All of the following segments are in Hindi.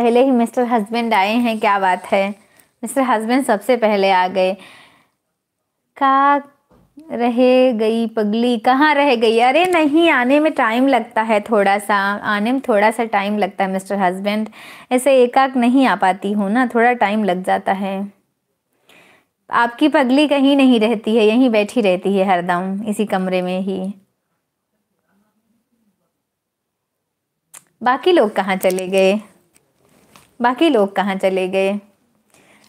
पहले ही मिस्टर हस्बैंड आए हैं क्या बात है मिस्टर हस्बैंड सबसे पहले आ गए का रह गई पगली कहाँ रह गई अरे नहीं आने में टाइम लगता है थोड़ा सा आने में थोड़ा सा टाइम लगता है मिस्टर हस्बैंड ऐसे एकाक नहीं आ पाती हूँ ना थोड़ा टाइम लग जाता है आपकी पगली कहीं नहीं रहती है यहीं बैठी रहती है हरदम इसी कमरे में ही बाकी लोग कहाँ चले गए बाकी लोग कहाँ चले गए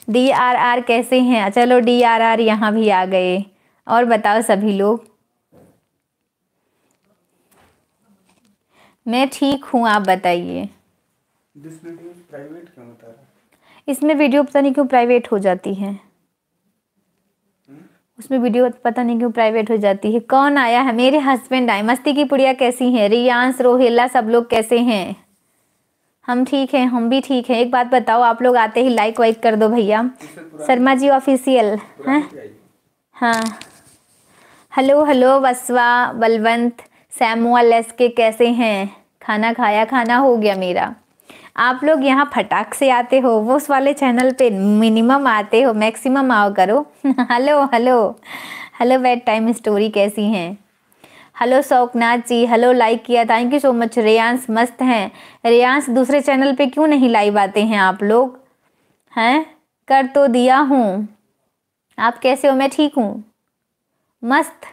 डी आर आर कैसे हैं चलो डी आर आर यहाँ भी आ गए और बताओ सभी लोग मैं ठीक हूँ आप बताइए इसमें वीडियो पता नहीं क्यों प्राइवेट हो जाती है हम्म? उसमें वीडियो पता नहीं क्यों प्राइवेट हो जाती है कौन आया है मेरे हस्बैंड आए मस्ती की पुड़िया कैसी हैं रियांस रोहेला सब लोग कैसे हैं हम ठीक हैं हम भी ठीक हैं एक बात बताओ आप लोग आते ही लाइक वाइक कर दो भैया शर्मा जी ऑफिशियल हैं हाँ hello hello Vasava Balwant Samuel S के कैसे हैं खाना खाया खाना हो गया मेरा आप लोग यहाँ फटाक से आते हो वो उस वाले चैनल पे मिनिमम आते हो मैक्सिमम आओ करो hello hello hello wait time story कैसी हैं hello Shauknath ji hello like किया thank you so much Reyansh मस्त हैं रेयांस दूसरे चैनल पे क्यों नहीं लाइव आते हैं आप लोग हैं कर तो दिया हूँ आप कैसे हो मैं ठीक हूँ मस्त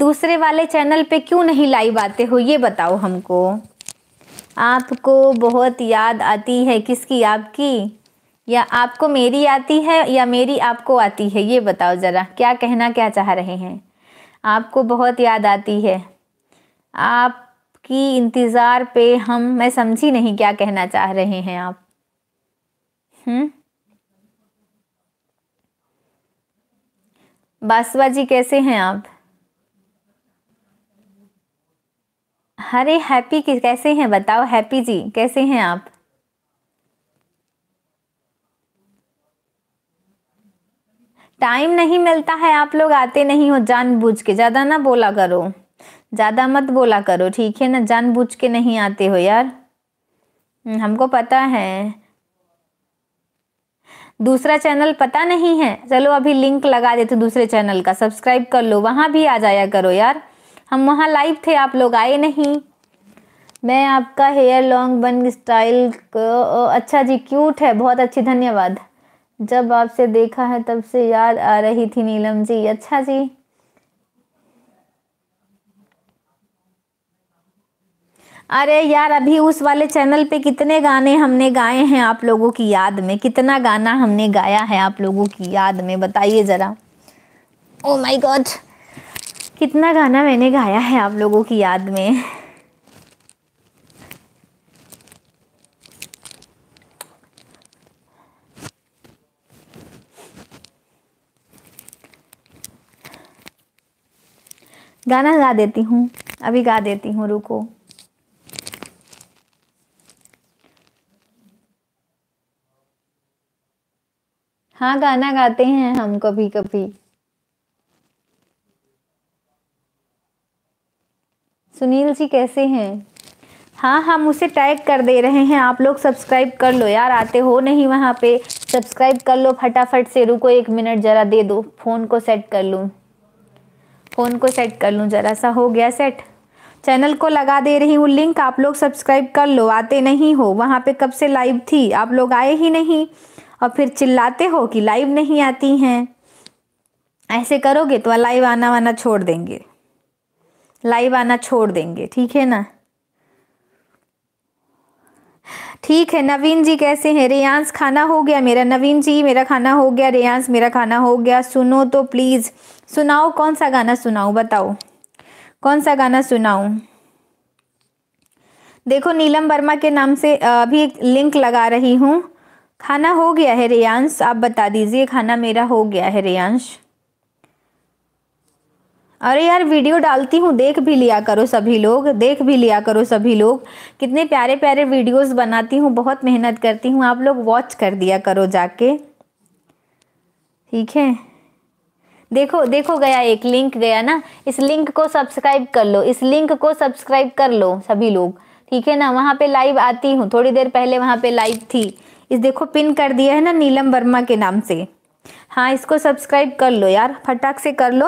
दूसरे वाले चैनल पे क्यों नहीं लाइव आते हो ये बताओ हमको आपको बहुत याद आती है किसकी आपकी या आपको मेरी आती है या मेरी आपको आती है ये बताओ ज़रा क्या कहना क्या चाह रहे हैं आपको बहुत याद आती है आपकी इंतज़ार पे हम मैं समझी नहीं क्या कहना चाह रहे हैं आप हम्म बासवा जी कैसे हैं आप अरे हैप्पी कैसे हैं बताओ हैप्पी जी कैसे हैं आप टाइम नहीं मिलता है आप लोग आते नहीं हो जानबूझ के ज़्यादा ना बोला करो ज़्यादा मत बोला करो ठीक है ना जानबूझ के नहीं आते हो यार हम्म, हमको पता है दूसरा चैनल पता नहीं है चलो अभी लिंक लगा देते दूसरे चैनल का सब्सक्राइब कर लो वहां भी आ जाया करो यार हम वहां लाइव थे आप लोग आए नहीं मैं आपका हेयर लॉन्ग बन स्टाइल अच्छा जी क्यूट है बहुत अच्छी धन्यवाद जब आपसे देखा है तब से याद आ रही थी नीलम जी अच्छा जी अरे यार अभी उस वाले चैनल पे कितने गाने हमने गाए हैं आप लोगों की याद में कितना गाना हमने गाया है आप लोगों की याद में बताइए ज़रा ओ माय गॉड कितना गाना मैंने गाया है आप लोगों की याद में गाना गा देती हूँ अभी गा देती हूँ रुको हाँ गाना गाते हैं हम कभी कभी सुनील जी कैसे हैं हाँ हम उसे टैग कर दे रहे हैं आप लोग सब्सक्राइब कर लो यार आते हो नहीं वहां पे सब्सक्राइब कर लो फटाफट से रुको एक मिनट ज़रा दे दो फ़ोन को सेट कर लूँ फ़ोन को सेट कर लूँ ज़रा सा हो गया सेट चैनल को लगा दे रही हूँ लिंक आप लोग सब्सक्राइब कर लो आते नहीं हो वहाँ पे कब से लाइव थी आप लोग आए ही नहीं और फिर चिल्लाते हो कि लाइव नहीं आती हैं ऐसे करोगे तो लाइव आना वाना छोड़ देंगे लाइव आना छोड़ देंगे ठीक है ना ठीक है नवीन जी कैसे हैं रेयांस खाना हो गया मेरा नवीन जी मेरा खाना हो गया रेयांस मेरा खाना हो गया सुनो तो प्लीज़ सुनाओ कौन सा गाना सुनाओ बताओ कौन सा गाना सुनाऊ देखो नीलम वर्मा के नाम से अभी एक लिंक लगा रही हूँ खाना हो गया है रेयांश आप बता दीजिए खाना मेरा हो गया है रेयांश अरे यार वीडियो डालती हूँ देख भी लिया करो सभी लोग देख भी लिया करो सभी लोग कितने प्यारे प्यारे वीडियोस बनाती हूँ बहुत मेहनत करती हूँ आप लोग वॉच कर दिया करो जाके ठीक है देखो देखो गया एक लिंक गया ना इस लिंक को सब्सक्राइब कर लो इस लिंक को सब्सक्राइब कर लो सभी लोग ठीक है ना वहाँ पे लाइव आती हूँ थोड़ी देर पहले वहाँ पे लाइव थी इस देखो पिन कर दिया है ना नीलम वर्मा के नाम से हाँ इसको सब्सक्राइब कर लो यार फटाक से कर लो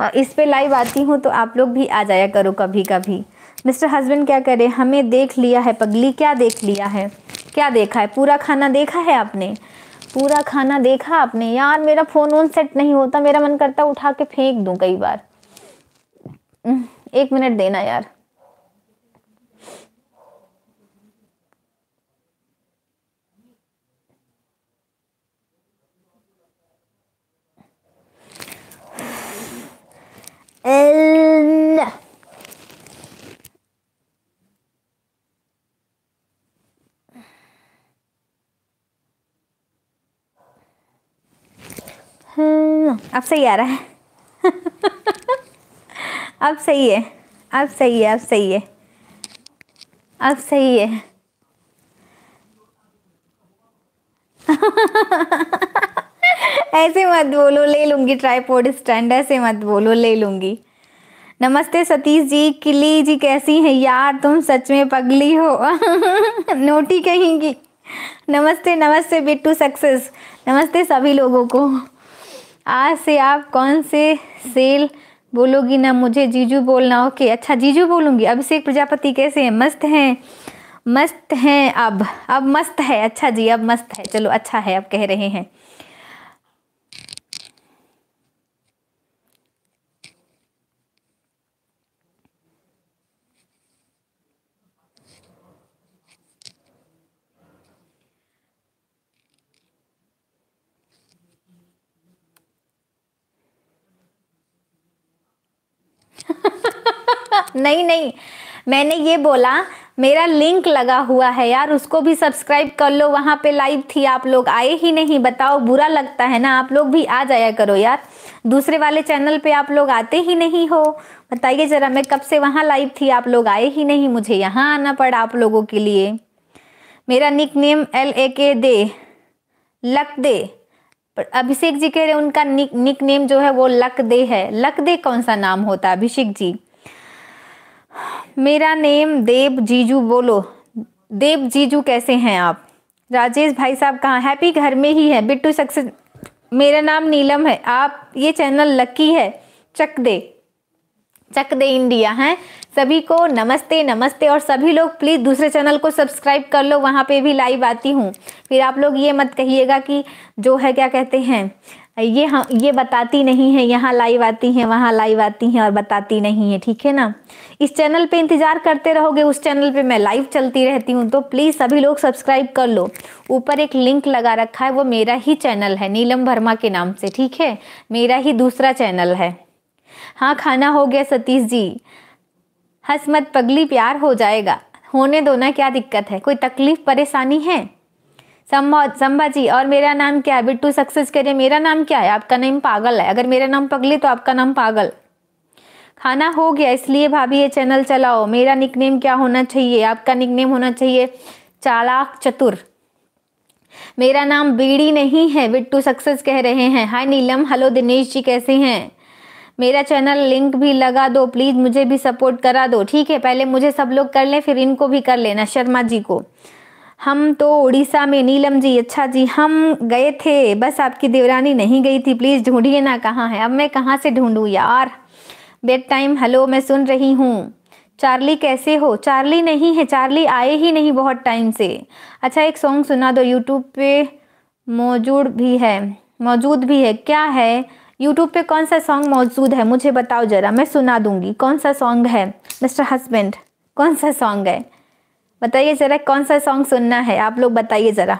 और इस पे लाइव आती हूँ तो आप लोग भी आ जाया करो कभी कभी मिस्टर हस्बैंड क्या करे हमें देख लिया है पगली क्या देख लिया है क्या देखा है पूरा खाना देखा है आपने पूरा खाना देखा आपने यार मेरा फ़ोन वोन सेट नहीं होता मेरा मन करता उठा के फेंक दूँ कई बार एक मिनट देना यार N. अब सही आ रहा है अब सही है अब सही है अब सही है अब सही है ऐसे मत बोलो ले लूँगी ट्राईपोर्ड स्टैंड ऐसे मत बोलो ले लूँगी नमस्ते सतीश जी किली जी कैसी हैं यार तुम सच में पगली हो नोटी कहेंगी नमस्ते नमस्ते बिट्टू सक्सेस नमस्ते सभी लोगों को आज से आप कौन से सेल बोलोगी ना मुझे जीजू बोलना ओके अच्छा जीजू बोलूँगी अभिषेक प्रजापति कैसे हैं मस्त हैं मस्त हैं अब अब मस्त है अच्छा जी अब मस्त है चलो अच्छा है अब कह रहे हैं नहीं नहीं मैंने ये बोला मेरा लिंक लगा हुआ है यार उसको भी सब्सक्राइब कर लो वहाँ पे लाइव थी आप लोग आए ही नहीं बताओ बुरा लगता है ना आप लोग भी आ जाया करो यार दूसरे वाले चैनल पे आप लोग आते ही नहीं हो बताइए ज़रा मैं कब से वहाँ लाइव थी आप लोग आए ही नहीं मुझे यहाँ आना पड़ा आप लोगों के लिए मेरा निक नेम एल ए के दे लक दे अभिषेक जी कह रहे उनका निक निक नेम जो है वो लक दे है लक दे कौन सा नाम होता है अभिषेक जी मेरा नेम देव जीजू बोलो देव जीजू कैसे हैं आप राजेश भाई साहब कहाँ हैप्पी घर में ही है बिट्टू सक्सेस मेरा नाम नीलम है आप ये चैनल लकी है चक दे चक दे इंडिया हैं सभी को नमस्ते नमस्ते और सभी लोग प्लीज़ दूसरे चैनल को सब्सक्राइब कर लो वहाँ पे भी लाइव आती हूँ फिर आप लोग ये मत कहिएगा कि जो है क्या कहते हैं ये हम ये बताती नहीं है यहाँ लाइव आती हैं वहाँ लाइव आती हैं और बताती नहीं है ठीक है ना इस चैनल पे इंतज़ार करते रहोगे उस चैनल पे मैं लाइव चलती रहती हूँ तो प्लीज़ सभी लोग सब्सक्राइब कर लो ऊपर एक लिंक लगा रखा है वो मेरा ही चैनल है नीलम वर्मा के नाम से ठीक है मेरा ही दूसरा चैनल है हाँ खाना हो गया सतीश जी हसमत पगली प्यार हो जाएगा होने दो ना क्या दिक्कत है कोई तकलीफ परेशानी है संभाजी और मेरा नाम क्या है बिट्टू सक्सेस करिए मेरा नाम क्या है आपका नाम पागल है अगर मेरा नाम पगली तो आपका नाम पागल खाना हो गया इसलिए भाभी ये चैनल चलाओ मेरा निकनेम क्या होना चाहिए आपका निकनेम होना चाहिए चालाक चतुर मेरा नाम बीड़ी नहीं है बिट्टू सक्सेस कह रहे हैं हाय नीलम हेलो दिनेश जी कैसे हैं मेरा चैनल लिंक भी लगा दो प्लीज़ मुझे भी सपोर्ट करा दो ठीक है पहले मुझे सब लोग कर लें फिर इनको भी कर लेना शर्मा जी को हम तो उड़ीसा में नीलम जी अच्छा जी हम गए थे बस आपकी देवरानी नहीं गई थी प्लीज़ ढूंढिए ना कहाँ है अब मैं कहाँ से ढूंढूँ यार बेड टाइम हेलो मैं सुन रही हूँ चार्ली कैसे हो चार्ली नहीं है चार्ली आए ही नहीं बहुत टाइम से अच्छा एक सॉन्ग सुना दो यूट्यूब पे मौजूद भी है मौजूद भी है क्या है यूट्यूब पे कौन सा सॉन्ग मौजूद है मुझे बताओ ज़रा मैं सुना दूंगी कौन सा सॉन्ग है मिस्टर हस्बैंड कौन सा सॉन्ग है बताइए ज़रा कौन सा सॉन्ग सुनना है आप लोग बताइए ज़रा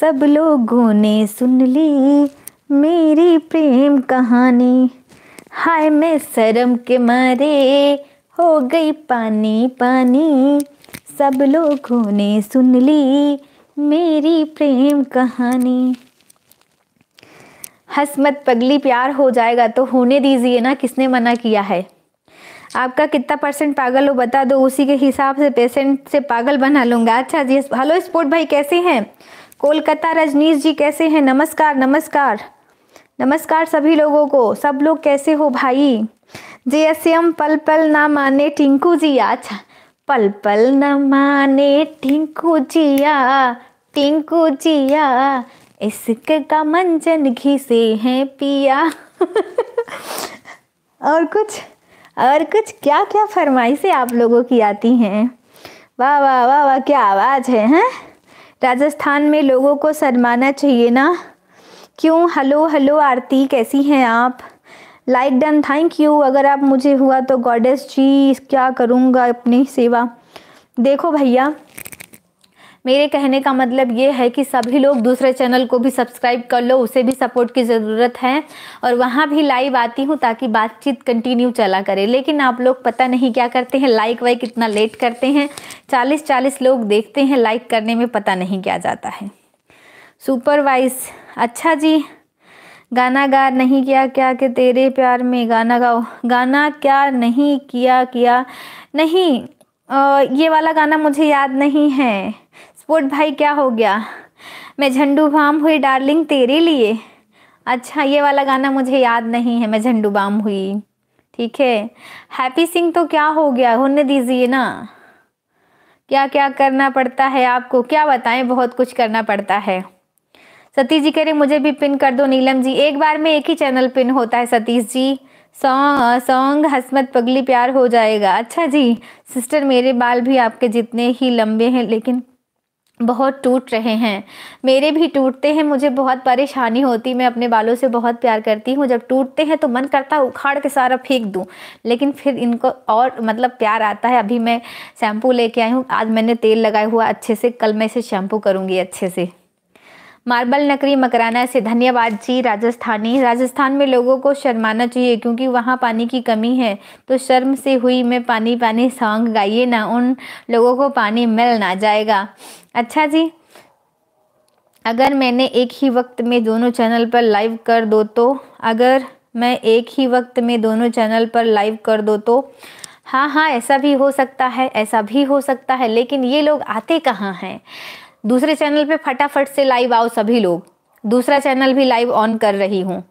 सब लोगों ने सुन ली मेरी प्रेम कहानी हाय मैं शर्म के मारे हो गई पानी पानी सब लोगों ने सुन ली मेरी प्रेम कहानी हसमत पगली प्यार हो जाएगा तो होने दीजिए ना किसने मना किया है आपका कितना परसेंट पागल हो बता दो उसी के हिसाब से पेशेंट से पागल बना लूंगा अच्छा जी हेलो स्पोर्ट भाई कैसे हैं कोलकाता रजनीश जी कैसे हैं नमस्कार नमस्कार नमस्कार सभी लोगों को सब लोग कैसे हो भाई जे एस एम पल पल ना माने टिंकू जी अच्छा पल पल न माने टिंकू जिया टिंकू जिया इश्क का मंजन से है पिया और कुछ और कुछ क्या क्या फरमाइशें आप लोगों की आती हैं वाह वाह वाह वाह क्या आवाज़ है हैं राजस्थान में लोगों को शरमाना चाहिए ना क्यों हेलो हेलो आरती कैसी हैं आप लाइक डन थैंक यू अगर आप मुझे हुआ तो गॉडेस जी क्या करूँगा अपनी सेवा देखो भैया मेरे कहने का मतलब ये है कि सभी लोग दूसरे चैनल को भी सब्सक्राइब कर लो उसे भी सपोर्ट की ज़रूरत है और वहाँ भी लाइव आती हूँ ताकि बातचीत कंटिन्यू चला करे लेकिन आप लोग पता नहीं क्या करते हैं लाइक वाइक इतना लेट करते हैं चालीस चालीस लोग देखते हैं लाइक करने में पता नहीं क्या जाता है सुपरवाइज अच्छा जी गाना गा नहीं किया क्या कि तेरे प्यार में गाना गाओ गाना क्या नहीं किया किया नहीं आ, ये वाला गाना मुझे याद नहीं है पासपोर्ट भाई क्या हो गया मैं झंडू भाम हुई डार्लिंग तेरे लिए अच्छा ये वाला गाना मुझे याद नहीं है मैं झंडू बाम हुई ठीक है हैप्पी सिंह तो क्या हो गया होने दीजिए ना क्या क्या करना पड़ता है आपको क्या बताएं बहुत कुछ करना पड़ता है सतीश जी कह मुझे भी पिन कर दो नीलम जी एक बार में एक ही चैनल पिन होता है सतीश जी सॉन्ग सॉन्ग हसमत पगली प्यार हो जाएगा अच्छा जी सिस्टर मेरे बाल भी आपके जितने ही लंबे हैं लेकिन बहुत टूट रहे हैं मेरे भी टूटते हैं मुझे बहुत परेशानी होती मैं अपने बालों से बहुत प्यार करती हूँ जब टूटते हैं तो मन करता है उखाड़ के सारा फेंक दूँ लेकिन फिर इनको और मतलब प्यार आता है अभी मैं शैम्पू लेके आई हूँ आज मैंने तेल लगाया हुआ अच्छे से कल मैं इसे शैम्पू करूँगी अच्छे से मार्बल नकरी मकराना से धन्यवाद जी राजस्थानी राजस्थान में लोगों को शर्माना चाहिए क्योंकि वहाँ पानी की कमी है तो शर्म से हुई मैं पानी पानी सॉन्ग गाइए ना उन लोगों को पानी मिल ना जाएगा अच्छा जी अगर मैंने एक ही वक्त में दोनों चैनल पर लाइव कर दो तो अगर मैं एक ही वक्त में दोनों चैनल पर लाइव कर दो तो हाँ हाँ ऐसा भी हो सकता है ऐसा भी हो सकता है लेकिन ये लोग आते कहाँ हैं दूसरे चैनल पे फटाफट से लाइव आओ सभी लोग दूसरा चैनल भी लाइव ऑन कर रही हूँ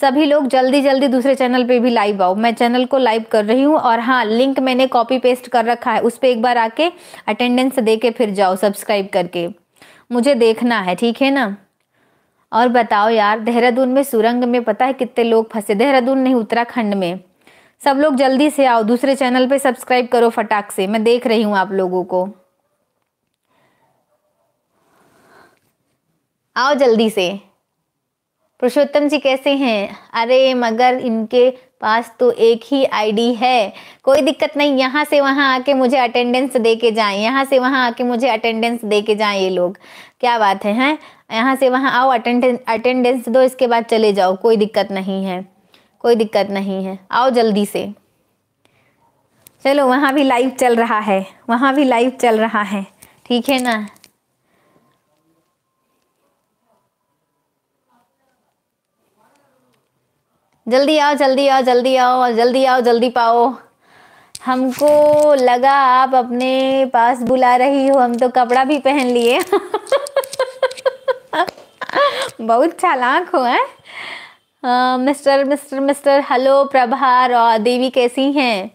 सभी लोग जल्दी जल्दी दूसरे चैनल पे भी लाइव आओ मैं चैनल को लाइव कर रही हूँ और हाँ लिंक मैंने कॉपी पेस्ट कर रखा है उस पर एक बार आके अटेंडेंस दे के फिर जाओ सब्सक्राइब करके मुझे देखना है ठीक है ना और बताओ यार देहरादून में सुरंग में पता है कितने लोग फंसे देहरादून नहीं उत्तराखंड में सब लोग जल्दी से आओ दूसरे चैनल पे सब्सक्राइब करो फटाक से मैं देख रही हूँ आप लोगों को आओ जल्दी से पुरुषोत्तम जी कैसे हैं अरे मगर इनके पास तो एक ही आईडी है कोई दिक्कत नहीं यहाँ से वहाँ आके मुझे अटेंडेंस दे के जाए यहाँ से वहाँ आके मुझे अटेंडेंस दे के जाए ये लोग क्या बात है हैं यहाँ से वहाँ आओ अटेंडेंस अटेंडेंस दो इसके बाद चले जाओ कोई दिक्कत नहीं है कोई दिक्कत नहीं है आओ जल्दी से चलो वहाँ भी लाइव चल रहा है वहाँ भी लाइव चल रहा है ठीक है ना जल्दी आओ जल्दी आओ जल्दी आओ जल्दी आओ जल्दी पाओ हमको लगा आप अपने पास बुला रही हो हम तो कपड़ा भी पहन लिए बहुत चालाक हो है आ, mister mister mister hello Prabha और देवी कैसी हैं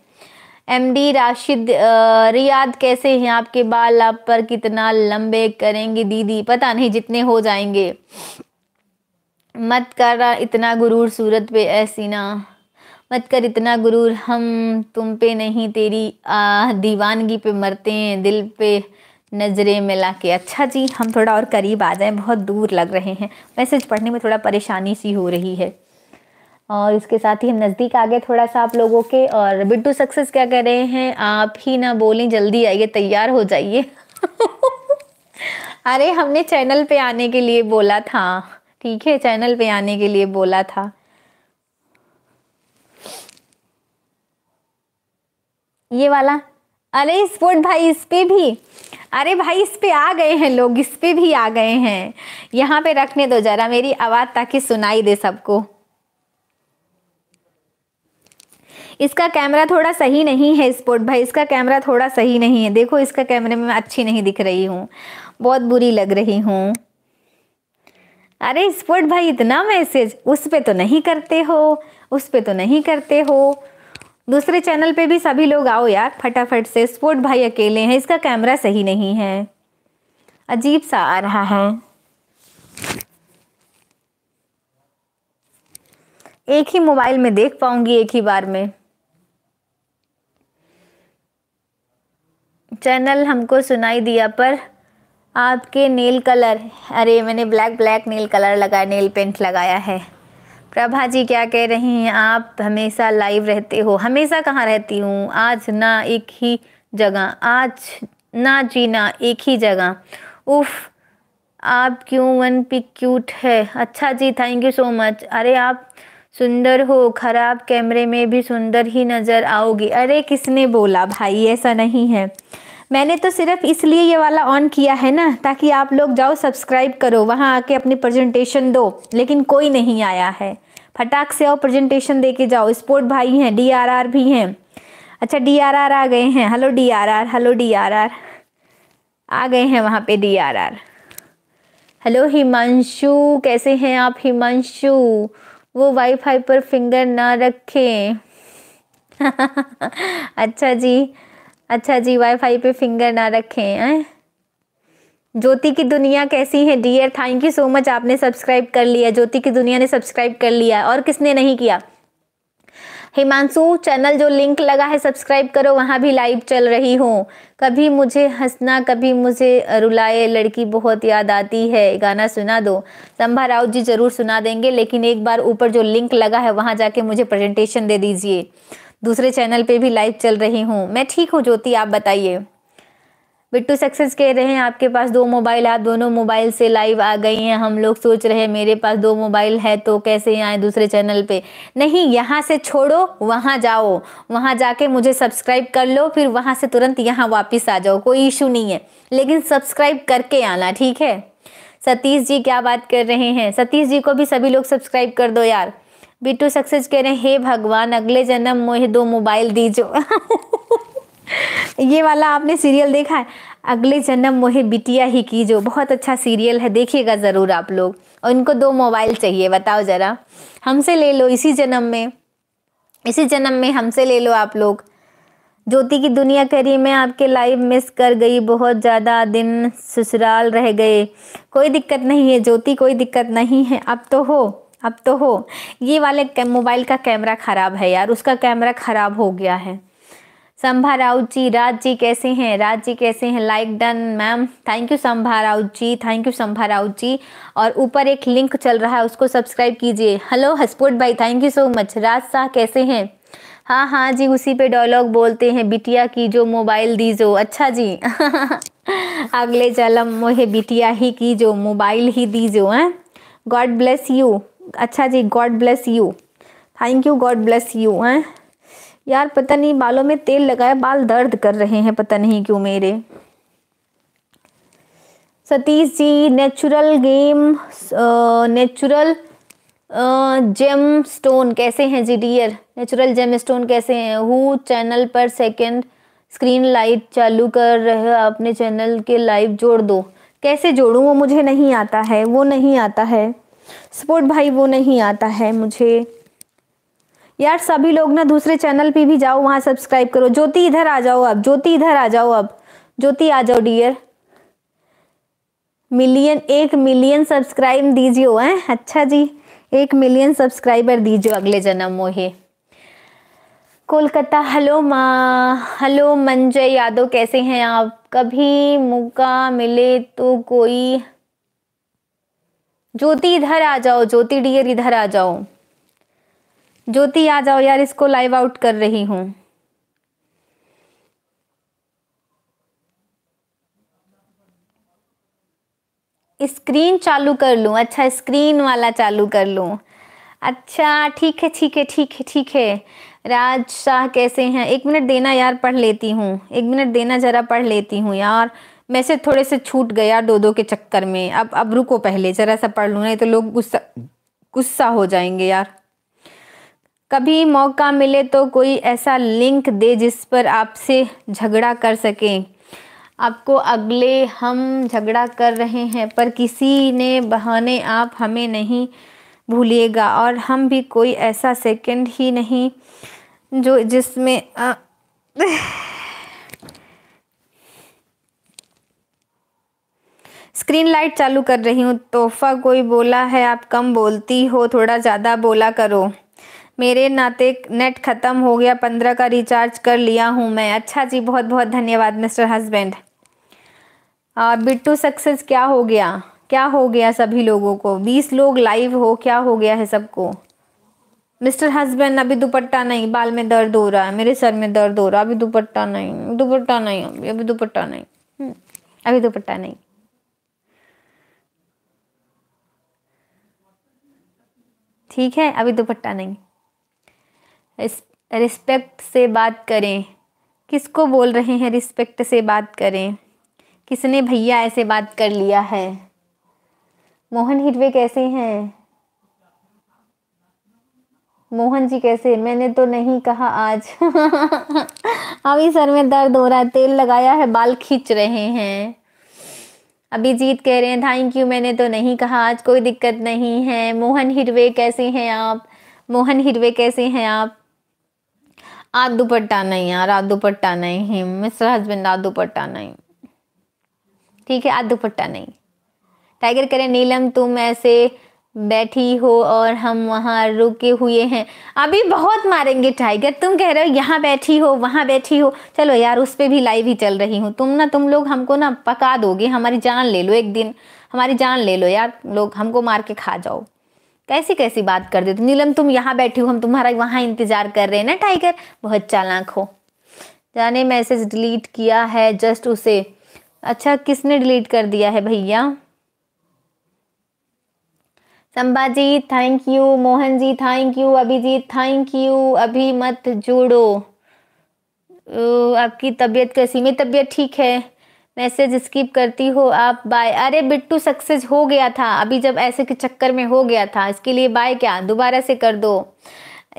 एमडी राशिद रियाद कैसे हैं आपके बाल आप पर कितना लंबे करेंगे दीदी पता नहीं जितने हो जाएंगे मत कर इतना गुरूर सूरत पे ऐसी ना मत कर इतना गुरूर हम तुम पे नहीं तेरी आ, दीवानगी पे मरते हैं दिल पे नजरे मिला के अच्छा जी हम थोड़ा और करीब आ जाएं बहुत दूर लग रहे हैं मैसेज पढ़ने में थोड़ा परेशानी सी हो रही है और इसके साथ ही हम नज़दीक आ गए थोड़ा सा आप लोगों के और बिट्टू सक्सेस क्या कर रहे हैं आप ही ना बोलें जल्दी आइए तैयार हो जाइए अरे हमने चैनल पे आने के लिए बोला था ठीक है चैनल पे आने के लिए बोला था ये वाला अरे स्पोर्ट भाई इस पे भी अरे भाई इस पे आ गए हैं लोग इस पे भी आ गए हैं यहाँ पे रखने दो जरा मेरी आवाज़ ताकि सुनाई दे सबको इसका कैमरा थोड़ा सही नहीं है स्पोर्ट भाई इसका कैमरा थोड़ा सही नहीं है देखो इसका कैमरे में अच्छी नहीं दिख रही हूँ बहुत बुरी लग रही हूँ अरे स्पोर्ट भाई इतना मैसेज उस पर तो नहीं करते हो उस पे तो नहीं करते हो दूसरे चैनल पे भी सभी लोग आओ यार फटाफट से स्पोर्ट भाई अकेले हैं इसका कैमरा सही नहीं है अजीब सा आ रहा है एक ही मोबाइल में देख पाऊंगी एक ही बार में चैनल हमको सुनाई दिया पर आपके नेल कलर अरे मैंने ब्लैक ब्लैक नेल कलर लगाया नेल पेंट लगाया है प्रभा जी क्या कह रही हैं आप हमेशा लाइव रहते हो हमेशा कहाँ रहती हूँ आज ना एक ही जगह आज ना जी ना एक ही जगह उफ़ आप क्यों वन पिक क्यूट है अच्छा जी थैंक यू सो मच अरे आप सुंदर हो खराब कैमरे में भी सुंदर ही नज़र आओगी अरे किसने बोला भाई ऐसा नहीं है मैंने तो सिर्फ इसलिए ये वाला ऑन किया है ना ताकि आप लोग जाओ सब्सक्राइब करो वहाँ आके अपनी प्रेजेंटेशन दो लेकिन कोई नहीं आया है फटाक से आओ प्रेजेंटेशन दे के जाओ स्पोर्ट भाई हैं डीआरआर भी हैं अच्छा डीआरआर आ गए हैं हेलो डीआरआर हेलो डीआरआर आ गए हैं वहाँ पे डीआरआर हेलो हिमांशु कैसे हैं आप हिमांशु वो वाईफाई पर फिंगर ना रखें अच्छा जी अच्छा जी वाईफाई पे फिंगर ना रखें हैं ज्योति की दुनिया कैसी है dear thank you so much आपने सब्सक्राइब कर लिया ज्योति की दुनिया ने सब्सक्राइब कर लिया और किसने नहीं किया हिमांशु चैनल जो लिंक लगा है सब्सक्राइब करो वहाँ भी लाइव चल रही हूँ कभी मुझे हंसना कभी मुझे रुलाए लड़की बहुत याद आती है गाना सुना दो संभा राउत जी ज़रूर सुना देंगे लेकिन एक बार ऊपर जो लिंक लगा है वहाँ जाके मुझे प्रेजेंटेशन दे दीजिए दूसरे चैनल पे भी लाइव चल रही हूँ मैं ठीक हूँ ज्योति आप बताइए बिट्टू सक्सेस कह रहे हैं आपके पास दो मोबाइल आप दोनों मोबाइल से लाइव आ गई हैं हम लोग सोच रहे हैं मेरे पास दो मोबाइल है तो कैसे आए दूसरे चैनल पे नहीं यहाँ से छोड़ो वहाँ जाओ वहाँ जाके मुझे सब्सक्राइब कर लो फिर वहाँ से तुरंत यहाँ वापस आ जाओ कोई इशू नहीं है लेकिन सब्सक्राइब करके आना ठीक है सतीश जी क्या बात कर रहे हैं सतीश जी को भी सभी लोग सब्सक्राइब कर दो यार बिट्टू सक्सेस कह रहे हैं हे भगवान अगले जन्म मुझे दो मोबाइल दीजो ये वाला आपने सीरियल देखा है अगले जन्म मोहे बिटिया ही की जो बहुत अच्छा सीरियल है देखिएगा ज़रूर आप लोग और इनको दो मोबाइल चाहिए बताओ ज़रा हमसे ले लो इसी जन्म में इसी जन्म में हमसे ले लो आप लोग ज्योति की दुनिया करी मैं आपके लाइव मिस कर गई बहुत ज़्यादा दिन ससुराल रह गए कोई दिक्कत नहीं है ज्योति कोई दिक्कत नहीं है अब तो हो अब तो हो ये वाले मोबाइल का कैमरा ख़राब है यार उसका कैमरा ख़राब हो गया है संभा राउत जी राज जी कैसे हैं राज जी कैसे हैं like done ma'am thank you Sambha Raut ji thank you Sambha Raut ji और ऊपर एक लिंक चल रहा है उसको सब्सक्राइब कीजिए हेलो हसपोर्ट भाई thank you so much Raj Shah कैसे हैं हाँ हाँ जी उसी पे डायलॉग बोलते हैं बिटिया की जो मोबाइल दीजो अच्छा जी अगले जलम मोहे बिटिया ही की जो मोबाइल ही दीजो हैं गॉड ब्लेस यू अच्छा जी god bless you thank you god bless you हैं यार पता नहीं बालों में तेल लगाया बाल दर्द कर रहे हैं पता नहीं क्यों मेरे Satish ji natural game natural gem stone कैसे हैं जी डियर नेचुरल जेम स्टोन कैसे हैं हु चैनल पर सेकंड स्क्रीन लाइट चालू कर रहे अपने चैनल के लाइव जोड़ दो कैसे जोड़ूँ वो मुझे नहीं आता है वो नहीं आता है सपोर्ट भाई वो नहीं आता है मुझे यार सभी लोग ना दूसरे चैनल पे भी जाओ वहां सब्सक्राइब करो ज्योति इधर आ जाओ अब ज्योति इधर आ जाओ अब ज्योति आ जाओ डियर मिलियन एक मिलियन सब्सक्राइब दीजियो हैं अच्छा जी एक मिलियन सब्सक्राइबर दीजिए अगले जन्म मोहे कोलकाता हेलो माँ हेलो मंजय यादव कैसे हैं आप कभी मौका मिले तो कोई ज्योति इधर आ जाओ ज्योति डियर इधर आ जाओ ज्योति आ जाओ यार इसको लाइव आउट कर रही हूं स्क्रीन चालू कर लू अच्छा स्क्रीन वाला चालू कर लू अच्छा ठीक है ठीक है ठीक है ठीक है राज शाह कैसे हैं एक मिनट देना यार पढ़ लेती हूँ एक मिनट देना ज़रा पढ़ लेती हूँ यार मैं से थोड़े से छूट गया दो दो के चक्कर में अब अब रुको पहले ज़रा सा पढ़ लू नहीं तो लोग गुस्सा गुस्सा हो जाएंगे यार कभी मौका मिले तो कोई ऐसा लिंक दे जिस पर आपसे झगड़ा कर सकें आपको अगले हम झगड़ा कर रहे हैं पर किसी ने बहाने आप हमें नहीं भूलिएगा और हम भी कोई ऐसा सेकंड ही नहीं जो जिसमें स्क्रीन लाइट चालू कर रही हूँ तोहफा कोई बोला है आप कम बोलती हो थोड़ा ज़्यादा बोला करो मेरे नाते नेट ख़त्म हो गया पंद्रह का रिचार्ज कर लिया हूँ मैं अच्छा जी बहुत बहुत धन्यवाद मिस्टर हस्बैंड बिट्टू सक्सेस क्या हो गया क्या हो गया सभी लोगों को बीस लोग लाइव हो क्या हो गया है सबको मिस्टर हस्बैंड अभी दुपट्टा नहीं बाल में दर्द हो रहा है मेरे सर में दर्द हो रहा है अभी दुपट्टा नहीं दुपट्टा नहीं अभी दुपट्टा नहीं हम्म, अभी दुपट्टा नहीं ठीक है अभी दुपट्टा नहीं रिस्पेक्ट से बात करें किसको बोल रहे हैं रिस्पेक्ट से बात करें किसने भैया ऐसे बात कर लिया है मोहन हिटवे कैसे हैं मोहन जी कैसे मैंने तो नहीं कहा आज अभी सर में दर्द हो रहा है तेल लगाया है बाल खींच रहे हैं अभिजीत कह रहे हैं थैंक यू मैंने तो नहीं कहा आज कोई दिक्कत नहीं है मोहन हिरवे कैसे हैं आप मोहन हिरवे कैसे हैं आप आज दुपट्टा नहीं यार आज दुपट्टा नहीं है मिस्टर हस्बैंड आज दुपट्टा नहीं ठीक है आज दुपट्टा नहीं टाइगर कह रहे नीलम तुम ऐसे बैठी हो और हम वहाँ रुके हुए हैं अभी बहुत मारेंगे टाइगर तुम कह रहे हो यहाँ बैठी हो वहाँ बैठी हो चलो यार उस पर भी लाइव ही चल रही हूँ तुम ना तुम लोग हमको ना पका दोगे हमारी जान ले लो एक दिन हमारी जान ले लो यार लोग हमको मार के खा जाओ कैसी कैसी बात कर देते नीलम तुम यहाँ बैठी हो हम तुम्हारा वहाँ इंतजार कर रहे हैं ना टाइगर बहुत चालाक हो जाने मैसेज डिलीट किया है जस्ट उसे अच्छा किसने डिलीट कर दिया है भैया Sambhaji thank you Mohan ji thank you Abhijeet thank you अभी मत जोड़ो आपकी तबीयत कैसी मेरी तबीयत ठीक है मैसेज स्किप करती हो आप बाय अरे बिट्टू सक्सेस हो गया था अभी जब ऐसे के चक्कर में हो गया था इसके लिए बाय क्या दोबारा से कर दो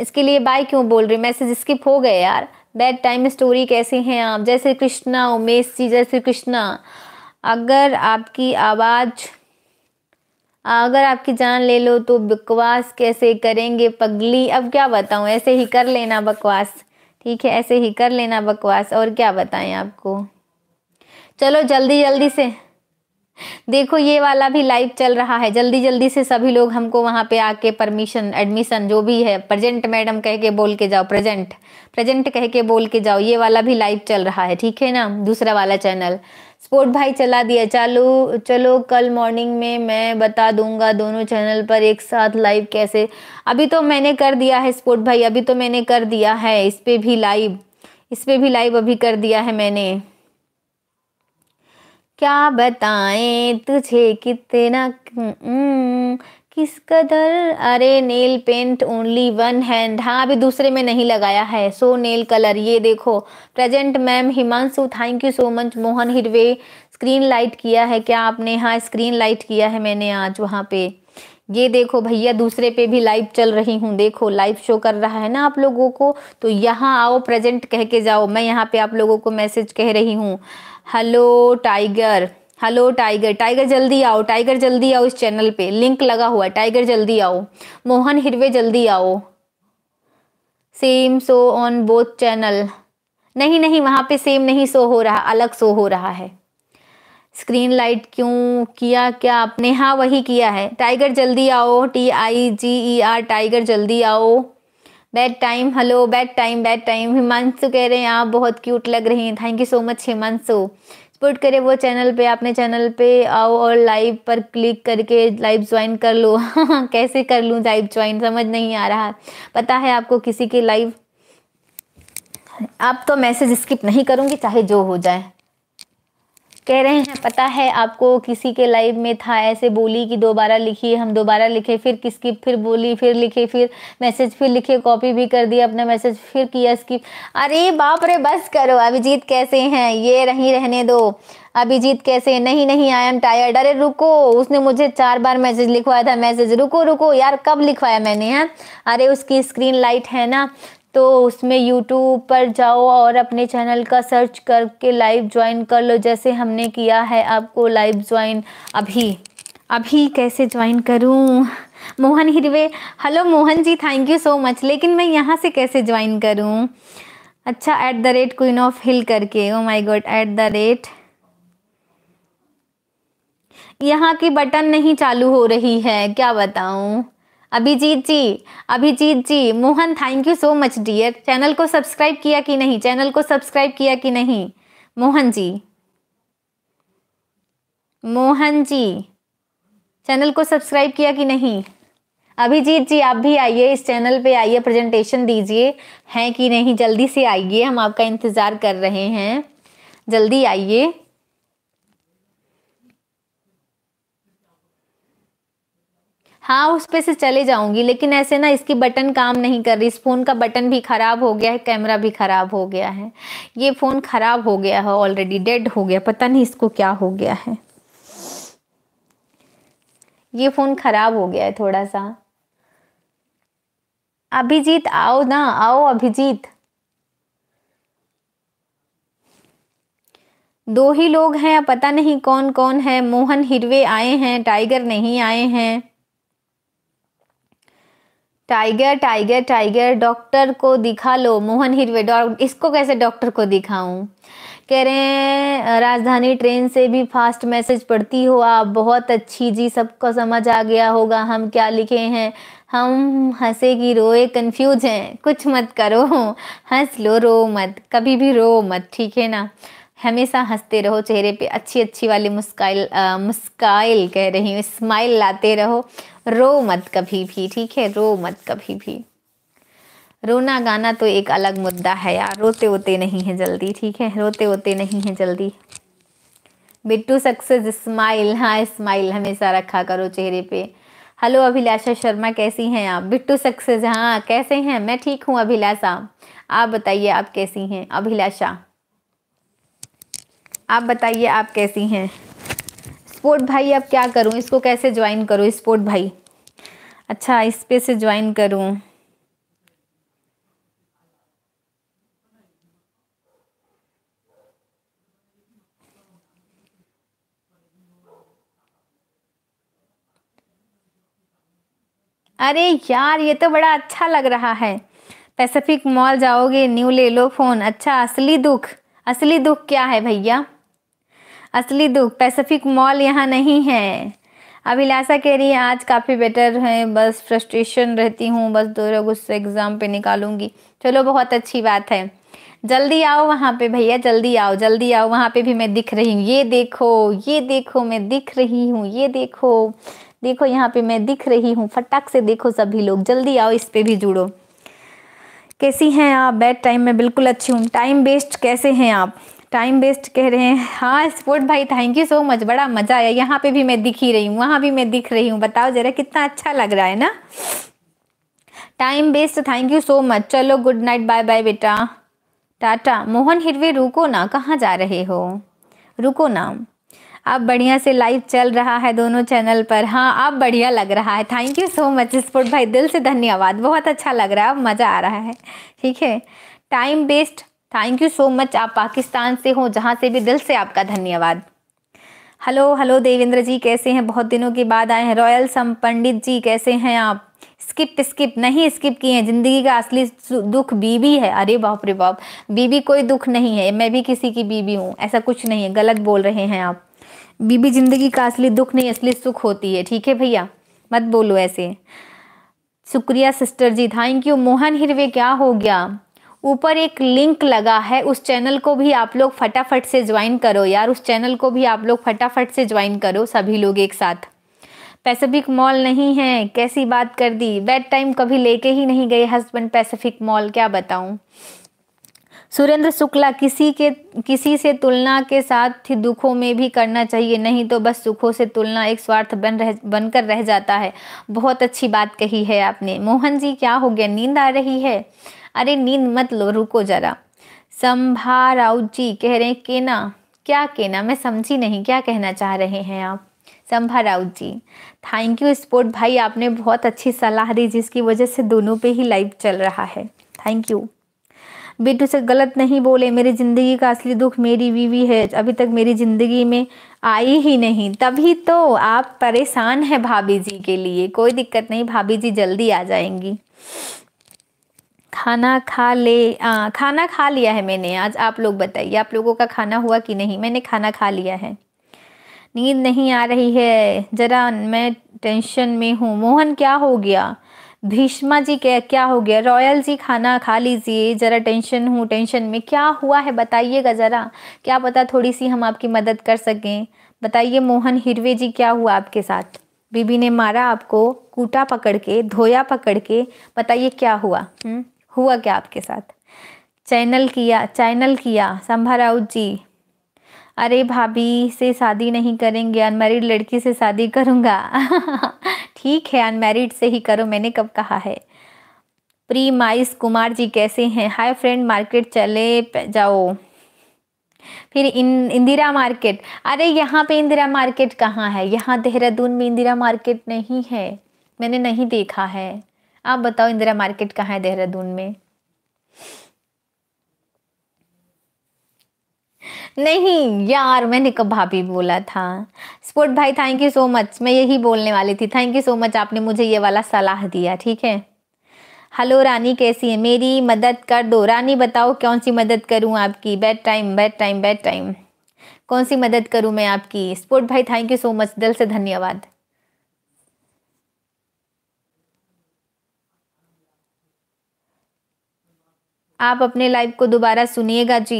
इसके लिए बाय क्यों बोल रही मैसेज स्किप हो गए यार बैड टाइम स्टोरी कैसे हैं आप जैसे कृष्णा उमेश जी जैसे कृष्णा अगर आपकी आवाज़ अगर आपकी जान ले लो तो बकवास कैसे करेंगे पगली अब क्या बताऊँ ऐसे ही कर लेना बकवास ठीक है ऐसे ही कर लेना बकवास और क्या बताएं आपको चलो जल्दी जल्दी से देखो ये वाला भी लाइव चल रहा है जल्दी जल्दी से सभी लोग हमको वहां पे आके परमिशन एडमिशन जो भी है प्रेजेंट मैडम कह के बोल के जाओ प्रेजेंट प्रेजेंट कह के बोल के जाओ ये वाला भी लाइव चल रहा है ठीक है ना दूसरा वाला चैनल स्पोर्ट भाई चला दिया चलो चलो कल मॉर्निंग में मैं बता दूंगा दोनों चैनल पर एक साथ लाइव कैसे अभी तो मैंने कर दिया है स्पोर्ट भाई अभी तो मैंने कर दिया है इस पर भी लाइव इस पर भी लाइव अभी कर दिया है मैंने क्या बताएं तुझे कितना हम्म, किस कदर अरे nail paint only one hand हाँ अभी दूसरे में नहीं लगाया है सो नेल कलर ये देखो present ma'am Himanshu thank you so much Mohan Hirve screen light किया है क्या आपने हाँ स्क्रीन लाइट किया है मैंने आज वहाँ पे ये देखो भैया दूसरे पे भी लाइव चल रही हूँ देखो लाइव शो कर रहा है ना आप लोगों को तो यहाँ आओ प्रेजेंट कह के जाओ मैं यहाँ पे आप लोगों को मैसेज कह रही हूँ hello tiger hello tiger tiger जल्दी आओ टाइगर जल्दी आओ इस चैनल पे लिंक लगा हुआ है टाइगर जल्दी आओ मोहन हिरवे जल्दी आओ same so on both channel नहीं नहीं वहाँ पे सेम नहीं सो हो रहा अलग सो हो रहा है स्क्रीन लाइट क्यों किया क्या आपने हाँ वही किया है टाइगर जल्दी आओ T I G E R tiger जल्दी आओ bad time hello bad time bad time Himanshu कह रहे हैं आप बहुत क्यूट लग रही हैं thank you so much Himanshu put करें वो चैनल पे अपने चैनल पे आओ और लाइव पर क्लिक करके लाइव ज्वाइन कर लो कैसे कर लूँ लाइव ज्वाइन समझ नहीं आ रहा पता है आपको किसी के लाइव आप तो मैसेज स्किप नहीं करूँगी चाहे जो हो जाए कह रहे हैं पता है आपको किसी के लाइव में था ऐसे बोली कि दोबारा लिखिए हम दोबारा लिखे फिर किसकी फिर बोली फिर लिखे फिर मैसेज फिर लिखे कॉपी भी कर दिया अपना मैसेज फिर किया इसकी अरे बाप रे बस करो अभिजीत कैसे हैं ये रही रहने दो अभिजीत कैसे नहीं नहीं आई एम टायर्ड अरे रुको उसने मुझे चार बार मैसेज लिखवाया था मैसेज रुको रुको यार कब लिखवाया मैंने है हाँ? अरे उसकी स्क्रीन लाइट है ना तो उसमें यूट्यूब पर जाओ और अपने चैनल का सर्च करके लाइव ज्वाइन कर लो जैसे हमने किया है आपको लाइव ज्वाइन अभी अभी कैसे ज्वाइन करूं Mohan Hirve hello Mohan ji thank you so much लेकिन मैं यहाँ से कैसे ज्वाइन करूं अच्छा at the rate queen of hill करके oh my god at the rate यहाँ की बटन नहीं चालू हो रही है क्या बताऊं Abhijeet ji Abhijeet ji Mohan thank you so much dear channel को सब्सक्राइब किया कि नहीं चैनल को सब्सक्राइब किया कि नहीं मोहन जी मोहन जी चैनल को सब्सक्राइब किया कि नहीं अभिजीत जी आप भी आइए इस चैनल पे आइए प्रेजेंटेशन दीजिए हैं कि नहीं जल्दी से आइए हम आपका इंतज़ार कर रहे हैं जल्दी आइए हाँ उस पे से चले जाऊंगी लेकिन ऐसे ना इसकी बटन काम नहीं कर रही इस फ़ोन का बटन भी ख़राब हो गया है कैमरा भी ख़राब हो गया है ये फ़ोन ख़राब हो गया है ऑलरेडी डेड हो गया पता नहीं इसको क्या हो गया है ये फ़ोन ख़राब हो गया है थोड़ा सा अभिजीत आओ ना आओ अभिजीत दो ही लोग हैं पता नहीं कौन कौन है मोहन हिरवे आए हैं टाइगर नहीं आए हैं टाइगर टाइगर टाइगर डॉक्टर को दिखा लो मोहन हिरवे इसको कैसे डॉक्टर को दिखाऊं कह रहे हैं राजधानी ट्रेन से भी फास्ट मैसेज पढ़ती हो आप बहुत अच्छी जी सबको समझ आ गया होगा हम क्या लिखे हैं हम हंसे की रोए कंफ्यूज हैं कुछ मत करो हंस लो रो मत कभी भी रो मत ठीक है ना हमेशा हंसते रहो चेहरे पे अच्छी अच्छी वाली मुस्काइल मुस्काइल कह रही हूँ स्माइल लाते रहो रो मत कभी भी ठीक है रो मत कभी भी रोना गाना तो एक अलग मुद्दा है यार रोते होते नहीं है जल्दी ठीक है रोते होते नहीं है जल्दी बिट्टू सक्सेस स्माइल हाँ स्माइल हमेशा रखा करो चेहरे पे हेलो अभिलाषा शर्मा कैसी हैं आप बिट्टू सक्सेस हाँ कैसे हैं मैं ठीक हूँ अभिलाषा आप बताइए आप कैसी हैं अभिलाषा आप बताइए आप कैसी हैं स्पोर्ट भाई अब क्या करूँ इसको कैसे ज्वाइन करूँ स्पोर्ट भाई अच्छा इस पे से ज्वाइन करूँ अरे यार ये तो बड़ा अच्छा लग रहा है पैसिफिक मॉल जाओगे न्यू ले लो फ़ोन अच्छा असली दुख असली दुख क्या है भैया असली दुख पैसिफिक मॉल यहाँ नहीं है अभिलाषा कह रही है आज काफ़ी बेटर है बस फ्रस्ट्रेशन रहती हूँ बस दो लोग उससे एग्ज़ाम पे निकालूंगी चलो बहुत अच्छी बात है जल्दी आओ वहाँ पे भैया जल्दी आओ जल्दी आओ वहाँ पे भी मैं दिख रही हूँ ये देखो ये देखो मैं दिख रही हूँ ये देखो देखो यहाँ पे मैं दिख रही हूँ फटाक से देखो सभी लोग जल्दी आओ इस पर भी जुड़ो कैसी हैं आप बैड टाइम में बिल्कुल अच्छी हूँ टाइम वेस्ट कैसे हैं आप टाइम वेस्ट कह रहे हैं हाँ स्पोर्ट भाई थैंक यू सो मच बड़ा मज़ा आया यहाँ पे भी मैं दिख ही रही हूँ वहाँ भी मैं दिख रही हूँ बताओ ज़रा कितना अच्छा लग रहा है ना time waste thank you so much चलो गुड नाइट बाय बाय बेटा टाटा मोहन हिरवे रुको ना कहाँ जा रहे हो रुको ना आप बढ़िया से लाइव चल रहा है दोनों चैनल पर हाँ आप बढ़िया लग रहा है thank you so much sport भाई दिल से धन्यवाद बहुत अच्छा लग रहा है अब मज़ा आ रहा है ठीक है time waste thank you so much आप पाकिस्तान से हो जहाँ से भी दिल से आपका धन्यवाद हेलो हेलो देवेंद्र जी कैसे हैं बहुत दिनों के बाद आए हैं रॉयल सम पंडित जी कैसे हैं आप स्किप स्किप नहीं स्किप किए हैं ज़िंदगी का असली दुख बीबी है अरे बाप रे बाप बीबी कोई दुख नहीं है मैं भी किसी की बीबी हूँ ऐसा कुछ नहीं है गलत बोल रहे हैं आप बीबी ज़िंदगी का असली दुख नहीं असली सुख होती है ठीक है भैया मत बोलो ऐसे शुक्रिया सिस्टर जी थैंक यू मोहन हिरवे क्या हो गया ऊपर एक लिंक लगा है उस चैनल को भी आप लोग फटाफट से ज्वाइन करो यार उस चैनल को भी आप लोग फटाफट से ज्वाइन करो सभी लोग एक साथ पैसिफिक मॉल नहीं है कैसी बात कर दी बेड टाइम कभी लेके ही नहीं गए हस्बैंड पैसिफिक मॉल क्या बताऊं सुरेंद्र शुक्ला किसी के किसी से तुलना के साथ ही दुखों में भी करना चाहिए नहीं तो बस सुखों से तुलना एक स्वार्थ बन रह बनकर रह जाता है बहुत अच्छी बात कही है आपने मोहन जी क्या हो गया नींद आ रही है अरे नींद मत लो रुको जरा संभा राउत जी कह रहे हैं केना क्या केना मैं समझी नहीं क्या कहना चाह रहे हैं आप Sambha Raut ji thank you sport भाई आपने बहुत अच्छी सलाह दी जिसकी वजह से दोनों पे ही लाइव चल रहा है थैंक यू बेटू से गलत नहीं बोले मेरी ज़िंदगी का असली दुख मेरी बीवी है अभी तक मेरी ज़िंदगी में आई ही नहीं तभी तो आप परेशान हैं भाभी जी के लिए कोई दिक्कत नहीं भाभी जी जल्दी आ जाएंगी खाना खा ले आ, खाना खा लिया है मैंने आज आप लोग बताइए आप लोगों का खाना हुआ कि नहीं मैंने खाना खा लिया है नींद नहीं आ रही है जरा मैं टेंशन में हूँ मोहन क्या हो गया भीष्मा जी क्या क्या हो गया रॉयल जी खाना खा लीजिए ज़रा टेंशन हूँ टेंशन में क्या हुआ है बताइएगा ज़रा क्या पता थोड़ी सी हम आपकी मदद कर सकें बताइए मोहन हिरवे जी क्या हुआ आपके साथ बीबी ने मारा आपको कूटा पकड़ के धोया पकड़ के बताइए क्या हुआ हुँ? हम्म? हुआ क्या आपके साथ चैनल किया चैनल किया संभा राउत जी अरे भाभी से शादी नहीं करेंगे अनमेरिड लड़की से शादी करूंगा ठीक है अनमेरिड से ही करो मैंने कब कहा है प्री माइस कुमार जी कैसे हैं हाय फ्रेंड मार्केट चले जाओ फिर इन इंदिरा मार्केट अरे यहाँ पे इंदिरा मार्केट कहाँ है यहाँ देहरादून में इंदिरा मार्केट नहीं है मैंने नहीं देखा है आप बताओ इंदिरा मार्केट कहाँ है देहरादून में नहीं यार मैंने कब भाभी बोला था स्पोर्ट भाई थैंक यू सो मच मैं यही बोलने वाली थी थैंक यू सो मच आपने मुझे ये वाला सलाह दिया ठीक है हेलो रानी कैसी है मेरी मदद कर दो रानी बताओ कौन सी मदद करूं आपकी bad time bad time bad time कौन सी मदद करूं मैं आपकी स्पोर्ट भाई थैंक यू सो मच दिल से धन्यवाद आप अपने लाइफ को दोबारा सुनिएगा जी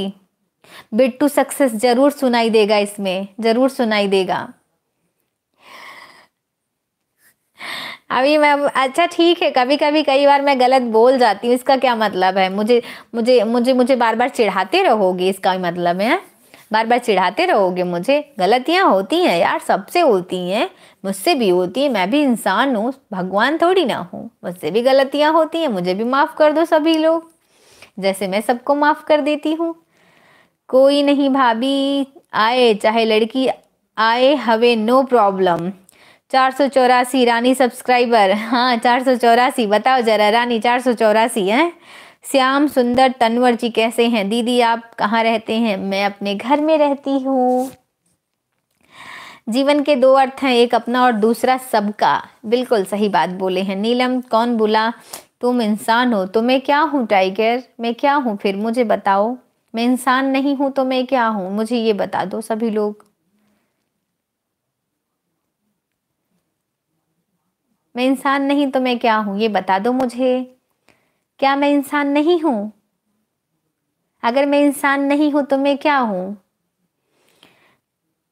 बिट टू सक्सेस जरूर सुनाई देगा इसमें जरूर सुनाई देगा अभी मैं अच्छा ठीक है कभी कभी कई बार मैं गलत बोल जाती हूँ इसका क्या मतलब है मुझे मुझे मुझे मुझे बार बार चिढ़ाते रहोगे इसका मतलब है बार बार चिढ़ाते रहोगे मुझे गलतियाँ होती हैं यार सबसे होती हैं मुझसे भी होती हैं मैं भी इंसान हूँ भगवान थोड़ी ना हूँ मुझसे भी गलतियाँ होती हैं मुझे भी माफ़ कर दो सभी लोग जैसे मैं सबको माफ कर देती हूँ कोई नहीं भाभी आए चाहे लड़की आए हवे नो प्रॉब्लम चार सौ चौरासी रानी सब्सक्राइबर हाँ चार सौ चौरासी बताओ जरा रानी चार सौ चौरासी है श्याम सुंदर तनवर जी कैसे हैं दीदी आप कहाँ रहते हैं मैं अपने घर में रहती हूँ जीवन के दो अर्थ हैं एक अपना और दूसरा सबका बिल्कुल सही बात बोले हैं नीलम कौन बोला तुम इंसान हो तो मैं क्या हूँ टाइगर मैं क्या हूँ फिर मुझे बताओ मैं इंसान नहीं हूँ तो मैं क्या हूँ मुझे ये बता दो सभी लोग मैं इंसान नहीं तो मैं क्या हूँ ये बता दो मुझे क्या मैं इंसान नहीं हूँ अगर मैं इंसान नहीं हूँ तो मैं क्या हूँ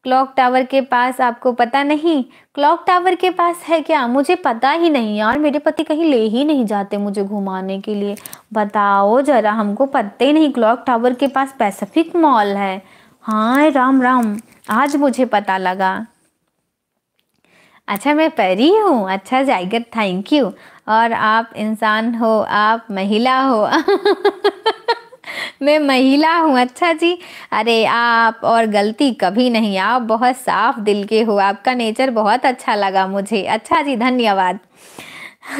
क्लॉक टावर के पास आपको पता नहीं क्लॉक टावर के पास है क्या मुझे पता ही नहीं यार मेरे पति कहीं ले ही नहीं जाते मुझे घुमाने के लिए बताओ जरा हमको पता ही नहीं क्लॉक टावर के पास पैसिफिक मॉल है हाँ राम राम आज मुझे पता लगा अच्छा मैं परी हूँ अच्छा जाइगर थैंक यू और आप इंसान हो आप महिला हो मैं महिला हूँ अच्छा जी अरे आप और गलती कभी नहीं आप बहुत साफ दिल के हो आपका नेचर बहुत अच्छा लगा मुझे अच्छा जी धन्यवाद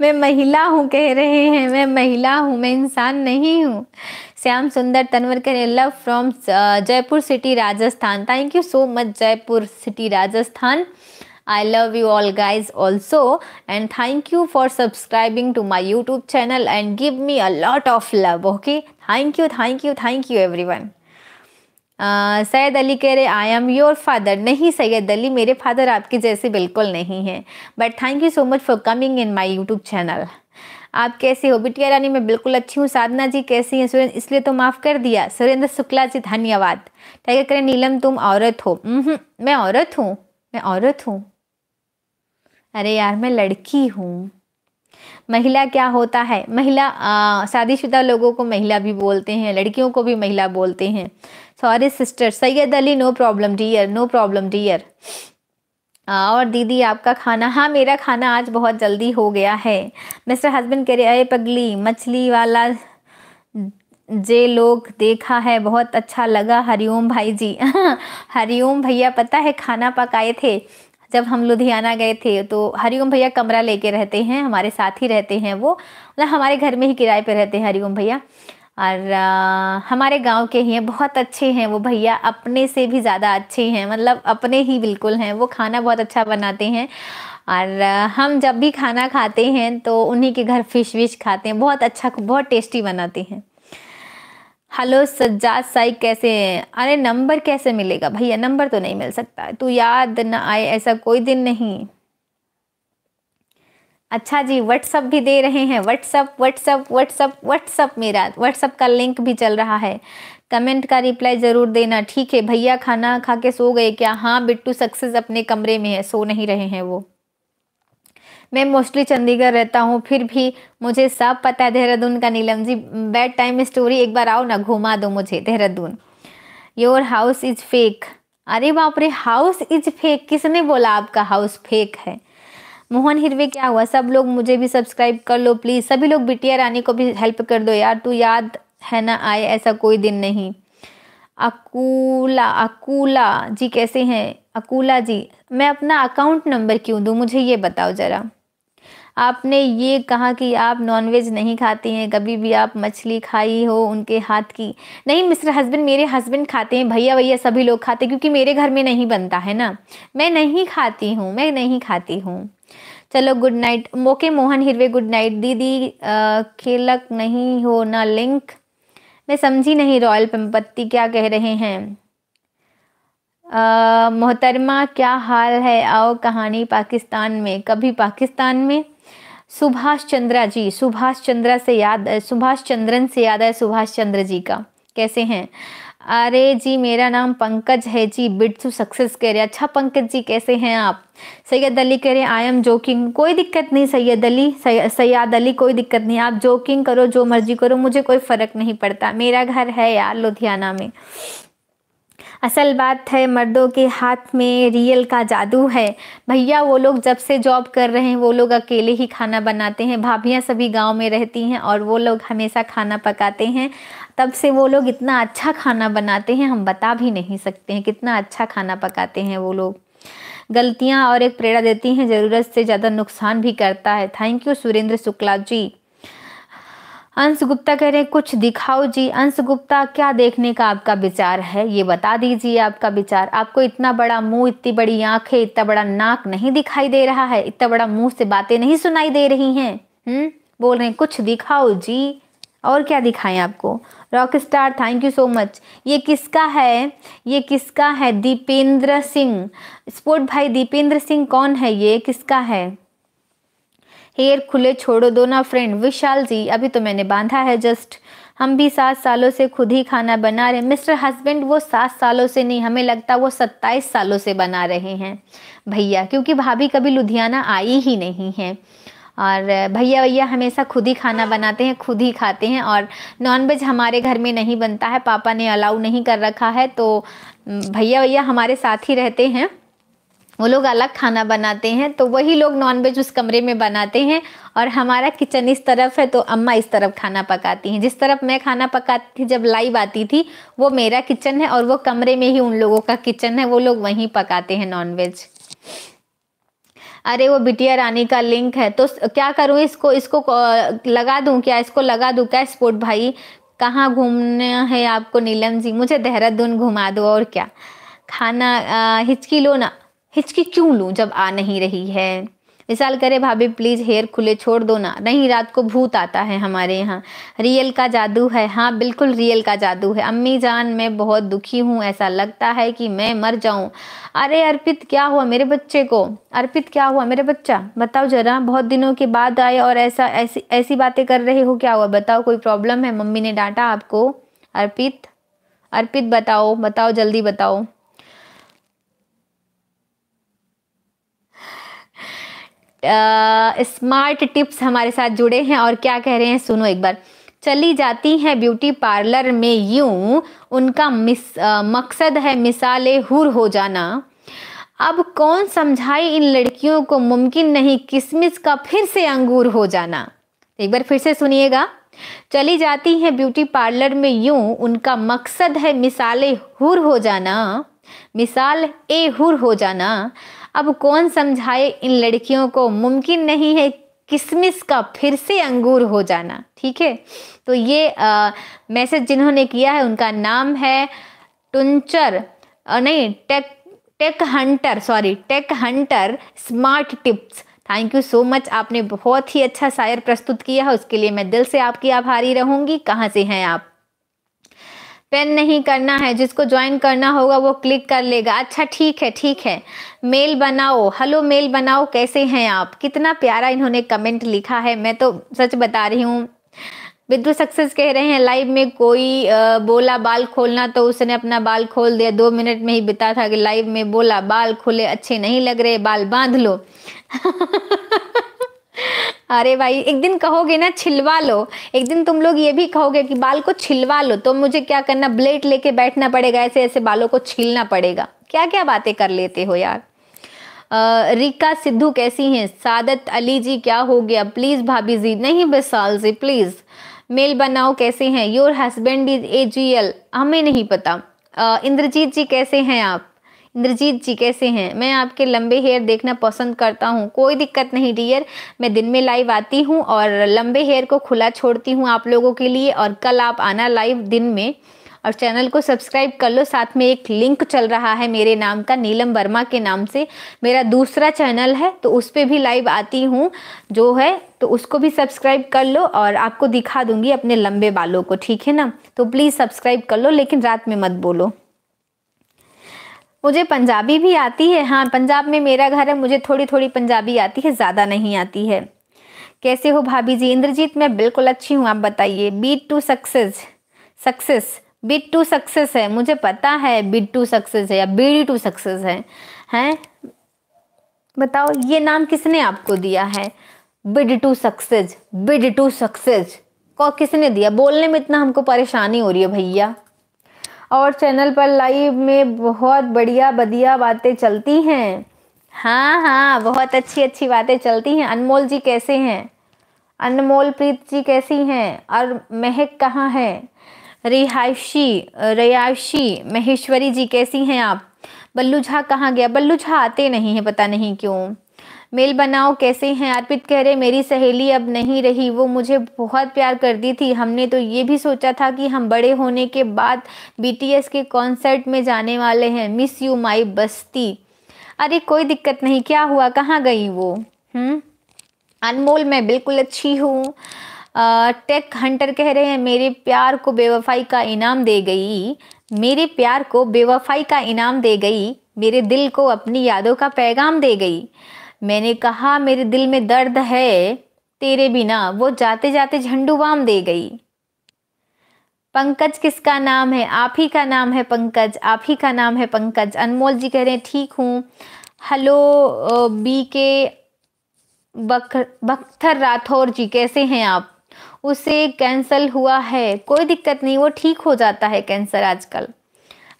मैं महिला हूँ कह रहे हैं मैं महिला हूँ मैं इंसान नहीं हूँ श्याम सुंदर तनवर कह रहे love from Jaipur city Rajasthan thank you so much Jaipur city Rajasthan I love you all guys also and thank you for subscribing to my YouTube channel and give me a lot of love okay thank you thank you thank you everyone Syed uh, Ali कह रहे आई एम योर फादर नहीं सैद अली मेरे फादर आपके जैसे बिल्कुल नहीं हैं but thank you so much for coming in my YouTube channel आप कैसे हो बिटिया रानी मैं बिल्कुल अच्छी हूँ साधना जी कैसी हैं सुरेंद्र इसलिए तो माफ़ कर दिया सुरेंद्र शुक्ला जी धन्यवाद टाइगर करें नीलम तुम औरत हो हम्म, हम्म, मैं औरत हूँ मैं औरत हूँ अरे यार मैं लड़की हूँ महिला क्या होता है महिला शादीशुदा लोगों को महिला भी बोलते हैं लड़कियों को भी महिला बोलते हैं sorry sister Syed Ali no problem dear no problem dear और दीदी आपका खाना हाँ मेरा खाना आज बहुत जल्दी हो गया है मिस्टर हस्बैंड कह रहे अरे पगली मछली वाला जे लोग देखा है बहुत अच्छा लगा हरिओम भाई जी हरिओम भैया पता है खाना पकाए थे जब हम लुधियाना गए थे तो हरिओम भैया कमरा लेके रहते हैं हमारे साथ ही रहते हैं वो मतलब हमारे घर में ही किराए पर रहते हैं हरिओम भैया और आ, हमारे गांव के ही हैं बहुत अच्छे हैं वो भैया अपने से भी ज़्यादा अच्छे हैं मतलब अपने ही बिल्कुल हैं वो खाना बहुत अच्छा बनाते हैं और आ, हम जब भी खाना खाते हैं तो उन्हीं के घर फिश विश खाते हैं बहुत अच्छा बहुत टेस्टी बनाते हैं हेलो सज्जाद साइक कैसे हैं अरे नंबर कैसे मिलेगा भैया नंबर तो नहीं मिल सकता तू याद ना आए ऐसा कोई दिन नहीं अच्छा जी व्हाट्सअप भी दे रहे हैं व्हाट्सअप व्हाट्सअप व्हाट्सअप व्हाट्सअप मेरा व्हाट्सअप का लिंक भी चल रहा है कमेंट का रिप्लाई ज़रूर देना ठीक है भैया खाना खा के सो गए क्या हाँ बिट्टू सक्सेस अपने कमरे में है सो नहीं रहे हैं वो मैं मोस्टली चंडीगढ़ रहता हूँ फिर भी मुझे सब पता है देहरादून का Neelam ji bad time story एक बार आओ ना घुमा दो मुझे Dehradun your house is fake अरे बाप रे हाउस इज फेक किसने बोला आपका हाउस फेक है मोहन हिरवे क्या हुआ सब लोग मुझे भी सब्सक्राइब कर लो प्लीज़ सभी लोग बिटिया रानी को भी हेल्प कर दो यार तू याद है ना आए ऐसा कोई दिन नहीं अकूला अकूला जी कैसे हैं अकूला जी मैं अपना अकाउंट नंबर क्यों दूँ मुझे ये बताओ ज़रा आपने ये कहा कि आप नॉनवेज नहीं खाती हैं कभी भी आप मछली खाई हो उनके हाथ की नहीं मिस्टर हस्बैंड मेरे हस्बैंड खाते हैं भैया भैया सभी लोग खाते क्योंकि मेरे घर में नहीं बनता है ना मैं नहीं खाती हूँ मैं नहीं खाती हूँ चलो गुड नाइट मोके मोहन हिरवे गुड नाइट दीदी खेलक नहीं हो ना लिंक मैं समझी नहीं रॉयल पंपत्ति क्या कह रहे हैं मोहतरमा क्या हाल है आओ कहानी पाकिस्तान में कभी पाकिस्तान में सुभाष चंद्रा जी सुभाष चंद्रा से याद सुभाष चंद्रन से याद है सुभाष चंद्र जी का कैसे हैं अरे जी मेरा नाम पंकज है जी बिट टू सक्सेस कह रहे अच्छा पंकज जी कैसे हैं आप सैयद अली कह रहे आई एम जोकिंग कोई दिक्कत नहीं सैयद अली सैयद अली कोई दिक्कत नहीं आप जोकिंग करो जो मर्जी करो मुझे कोई फ़र्क नहीं पड़ता मेरा घर है यार लुधियाना में असल बात है मर्दों के हाथ में रियल का जादू है भैया वो लोग जब से जॉब कर रहे हैं वो लोग अकेले ही खाना बनाते हैं भाभियाँ सभी गाँव में रहती हैं और वो लोग हमेशा खाना पकाते हैं तब से वो लोग इतना अच्छा खाना बनाते हैं हम बता भी नहीं सकते हैं कितना अच्छा खाना पकाते हैं वो लोग गलतियाँ और एक प्रेरणा देती हैं ज़रूरत से ज़्यादा नुकसान भी करता है थैंक यू सुरेंद्र शुक्ला जी अंश गुप्ता कह रहे हैं कुछ दिखाओ जी अंश गुप्ता क्या देखने का आपका विचार है ये बता दीजिए आपका विचार आपको इतना बड़ा मुंह इतनी बड़ी आंखें इतना बड़ा नाक नहीं दिखाई दे रहा है इतना बड़ा मुंह से बातें नहीं सुनाई दे रही हैं हम्म बोल रहे हैं कुछ दिखाओ जी और क्या दिखाएं आपको rock star thank you so much ये किसका है ये किसका है दीपेंद्र सिंह स्पोर्ट भाई दीपेंद्र सिंह कौन है ये किसका है हेयर खुले छोड़ो दो ना फ्रेंड विशाल जी अभी तो मैंने बांधा है जस्ट हम भी सात सालों से खुद ही खाना बना रहे मिस्टर हस्बैंड वो सात सालों से नहीं हमें लगता वो सत्ताईस सालों से बना रहे हैं भैया क्योंकि भाभी कभी लुधियाना आई ही नहीं है और भैया भैया हमेशा खुद ही खाना बनाते हैं खुद ही खाते हैं और नॉनवेज हमारे घर में नहीं बनता है पापा ने अलाउ नहीं कर रखा है तो भैया भैया हमारे साथ ही रहते हैं वो लोग अलग खाना बनाते हैं तो वही लोग नॉनवेज उस कमरे में बनाते हैं और हमारा किचन इस तरफ है तो अम्मा इस तरफ खाना पकाती हैं जिस तरफ मैं खाना पकाती थी जब लाइव आती थी वो मेरा किचन है और वो कमरे में ही उन लोगों का किचन है वो लोग वहीं पकाते हैं नॉनवेज अरे वो बिटिया रानी का लिंक है तो क्या करूँ इसको इसको लगा दूँ क्या इसको लगा दूँ क्या स्पोर्ट भाई कहाँ घूमना है आपको नीलम जी मुझे देहरादून घुमा दो और क्या खाना हिचकी लो ना हिचकी क्यों लूं जब आ नहीं रही है मिसाल करे भाभी प्लीज़ हेयर खुले छोड़ दो ना नहीं रात को भूत आता है हमारे यहाँ रियल का जादू है हाँ बिल्कुल रियल का जादू है अम्मी जान मैं बहुत दुखी हूँ ऐसा लगता है कि मैं मर जाऊं अरे अर्पित क्या हुआ मेरे बच्चे को अर्पित क्या हुआ मेरे बच्चा बताओ जरा बहुत दिनों के बाद आए और ऐसा ऐसी ऐसी बातें कर रहे हो क्या हुआ बताओ कोई प्रॉब्लम है मम्मी ने डांटा आपको अर्पित अर्पित बताओ बताओ जल्दी बताओ स्मार्ट टिप्स हमारे साथ जुड़े हैं और क्या कह रहे हैं सुनो एक बार चली जाती हैं ब्यूटी पार्लर में यूं उनका मिस आ, मकसद है मिसाले हुर हो जाना अब कौन समझाए इन लड़कियों को मुमकिन नहीं किसमिस का फिर से अंगूर हो जाना एक बार फिर से सुनिएगा चली जाती हैं ब्यूटी पार्लर में यूं उनका मकसद है मिसाले हुर हो जाना मिसाल ए हुर हो जाना अब कौन समझाए इन लड़कियों को मुमकिन नहीं है किसमिस का फिर से अंगूर हो जाना ठीक है तो ये मैसेज जिन्होंने किया है उनका नाम है टुंचर आ, नहीं tech tech hunter sorry tech hunter smart tips thank you so much आपने बहुत ही अच्छा शायर प्रस्तुत किया है उसके लिए मैं दिल से आपकी आभारी रहूंगी कहाँ से हैं आप पेन नहीं करना है जिसको ज्वाइन करना होगा वो क्लिक कर लेगा अच्छा ठीक है ठीक है मेल बनाओ हेलो मेल बनाओ कैसे हैं आप कितना प्यारा इन्होंने कमेंट लिखा है मैं तो सच बता रही हूँ विद्यु सक्सेस कह रहे हैं लाइव में कोई बोला बाल खोलना तो उसने अपना बाल खोल दिया दो मिनट में ही बिता था कि लाइव में बोला बाल खोले अच्छे नहीं लग रहे बाल बांध लो अरे भाई एक दिन कहोगे ना छिलवा लो एक दिन तुम लोग ये भी कहोगे कि बाल को छिलवा लो तो मुझे क्या करना ब्लेड लेके बैठना पड़ेगा ऐसे ऐसे बालों को छीलना पड़ेगा क्या क्या बातें कर लेते हो यार रिका सिद्धू कैसी हैं सादत अली जी क्या हो गया प्लीज़ भाभी जी नहीं बसाल जी प्लीज़ मेल बनाओ कैसे हैं योर हस्बैंड इज एजीएल हमें नहीं पता इंद्रजीत जी कैसे हैं आप इंद्रजीत जी कैसे हैं मैं आपके लंबे हेयर देखना पसंद करता हूँ कोई दिक्कत नहीं डियर मैं दिन में लाइव आती हूँ और लंबे हेयर को खुला छोड़ती हूँ आप लोगों के लिए और कल आप आना लाइव दिन में और चैनल को सब्सक्राइब कर लो साथ में एक लिंक चल रहा है मेरे नाम का नीलम वर्मा के नाम से मेरा दूसरा चैनल है तो उस पर भी लाइव आती हूँ जो है तो उसको भी सब्सक्राइब कर लो और आपको दिखा दूंगी अपने लंबे बालों को ठीक है ना तो प्लीज़ सब्सक्राइब कर लो लेकिन रात में मत बोलो मुझे पंजाबी भी आती है हाँ पंजाब में मेरा घर है मुझे थोड़ी थोड़ी पंजाबी आती है ज़्यादा नहीं आती है कैसे हो भाभी जी इंद्रजीत मैं बिल्कुल अच्छी हूँ आप बताइए beat to success success beat to success है मुझे पता है बीट टू सक्सेस है या बीडी टू सक्सेस है हैं बताओ ये नाम किसने आपको दिया है bid to success bid to success को किसने दिया बोलने में इतना हमको परेशानी हो रही है भैया और चैनल पर लाइव में बहुत बढ़िया बढ़िया बातें चलती हैं हाँ हाँ बहुत अच्छी अच्छी बातें चलती हैं अनमोल जी कैसे हैं अनमोल प्रीत जी कैसी हैं और महक कहाँ है रिहायशी रिहायशी महेश्वरी जी कैसी हैं आप बल्लू झा कहाँ गया बल्लू झा आते नहीं हैं पता नहीं क्यों मेल बनाओ कैसे हैं अर्पित कह रहे मेरी सहेली अब नहीं रही वो मुझे बहुत प्यार करती थी हमने तो ये भी सोचा था कि हम बड़े होने के बाद बीटीएस के कॉन्सर्ट में जाने वाले हैं मिस यू माई बस्ती अरे कोई दिक्कत नहीं क्या हुआ कहाँ गई वो हम्म अनमोल मैं बिल्कुल अच्छी हूँ टेक हंटर कह रहे हैं मेरे प्यार को बेवफाई का इनाम दे गई मेरे प्यार को बेवफाई का इनाम दे गई मेरे दिल को अपनी यादों का पैगाम दे गई मैंने कहा मेरे दिल में दर्द है तेरे बिना वो जाते जाते झंडूवाम दे गई पंकज किसका नाम है आप ही का नाम है पंकज आप ही का नाम है पंकज अनमोल जी कह रहे हैं ठीक हूँ हेलो बी के बख बख्तर राठौर जी कैसे हैं आप उसे कैंसल हुआ है कोई दिक्कत नहीं वो ठीक हो जाता है कैंसर आजकल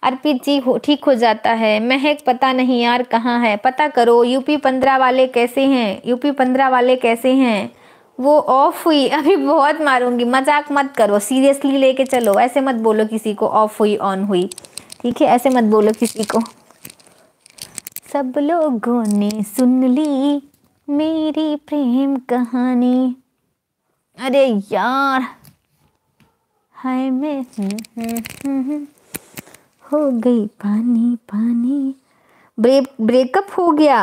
अर्पित जी हो ठीक हो जाता है महक पता नहीं यार कहाँ है पता करो यूपी पंद्रह वाले कैसे हैं यूपी पंद्रह वाले कैसे हैं वो ऑफ हुई अभी बहुत मारूंगी मजाक मत करो सीरियसली लेके चलो ऐसे मत बोलो किसी को ऑफ हुई ऑन हुई ठीक है ऐसे मत बोलो किसी को सब लोगों ने सुन ली मेरी प्रेम कहानी अरे यार हाय मैं हम्म, हम्म, हम्म। हो गई पानी पानी ब्रेक ब्रेकअप हो गया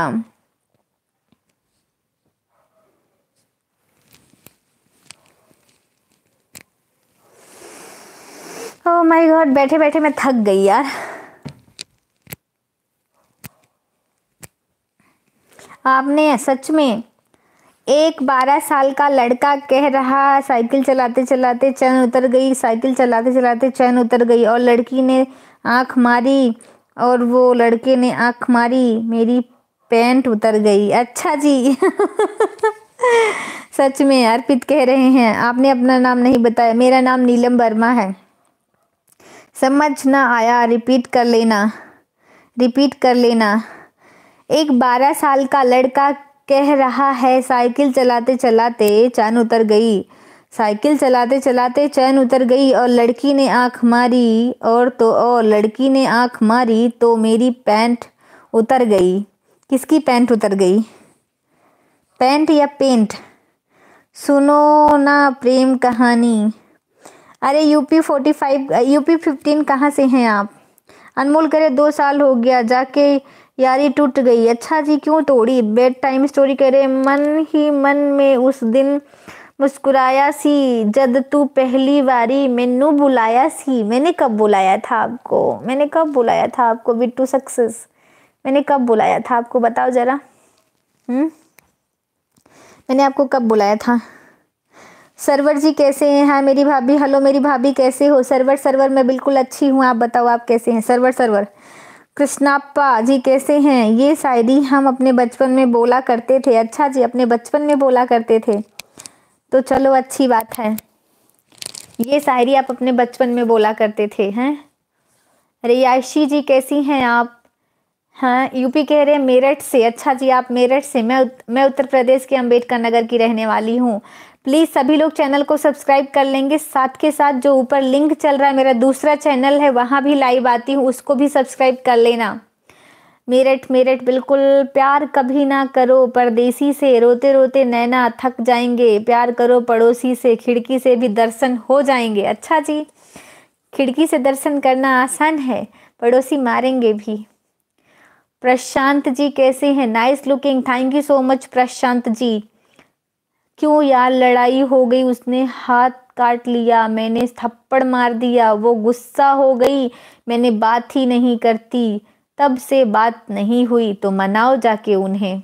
ओ माय गॉड बैठे बैठे मैं थक गई यार आपने सच में एक बारह साल का लड़का कह रहा साइकिल चलाते चलाते चैन उतर गई साइकिल चलाते चलाते चैन उतर गई और लड़की ने आँख मारी और वो लड़के ने आँख मारी मेरी पैंट उतर गई अच्छा जी सच में अर्पित कह रहे हैं आपने अपना नाम नहीं बताया मेरा नाम नीलम वर्मा है समझ ना आया रिपीट कर लेना रिपीट कर लेना एक बारह साल का लड़का कह रहा है साइकिल चलाते चलाते चांद उतर गई साइकिल चलाते चलाते चैन उतर गई और लड़की ने आंख मारी और तो और लड़की ने आंख मारी तो मेरी पैंट उतर गई किसकी पैंट उतर गई पैंट या पेंट सुनो ना प्रेम कहानी अरे UP forty five UP fifteen कहाँ से हैं आप अनमोल करे दो साल हो गया जाके यारी टूट गई अच्छा जी क्यों तोड़ी बेड टाइम स्टोरी करे मन ही मन में उस दिन मुस्कुराया सी जद तू पहली बारी मैनू बुलाया सी मैंने कब बुलाया था आपको मैंने कब बुलाया था आपको बिट्टू सक्सेस मैंने कब बुलाया था आपको बताओ ज़रा हम्म? मैंने आपको कब बुलाया था सरवर जी कैसे हैं हाँ मेरी भाभी हेलो मेरी भाभी कैसे हो सरवर सरवर मैं बिल्कुल अच्छी हूँ आप बताओ आप कैसे हैं सरवर सरवर कृष्णाप्पा जी कैसे हैं ये शायरी हम अपने बचपन में बोला करते थे अच्छा जी अपने बचपन में बोला करते थे तो चलो अच्छी बात है ये शायरी आप अपने बचपन में बोला करते थे हैं रियाशी जी कैसी हैं आप हाँ यूपी कह रहे हैं मेरठ से अच्छा जी आप मेरठ से मैं उत, मैं उत्तर प्रदेश के अंबेडकर नगर की रहने वाली हूँ प्लीज़ सभी लोग चैनल को सब्सक्राइब कर लेंगे साथ के साथ जो ऊपर लिंक चल रहा है मेरा दूसरा चैनल है वहाँ भी लाइव आती हूँ उसको भी सब्सक्राइब कर लेना मेरठ मेरठ बिल्कुल प्यार कभी ना करो परदेसी से रोते रोते नैना थक जाएंगे प्यार करो पड़ोसी से खिड़की से भी दर्शन हो जाएंगे अच्छा जी खिड़की से दर्शन करना आसान है पड़ोसी मारेंगे भी प्रशांत जी कैसे हैं nice looking thank you so much Prashant ji क्यों यार लड़ाई हो गई उसने हाथ काट लिया मैंने थप्पड़ मार दिया वो गुस्सा हो गई मैंने बात ही नहीं करती तब से बात नहीं हुई तो मनाओ जाके उन्हें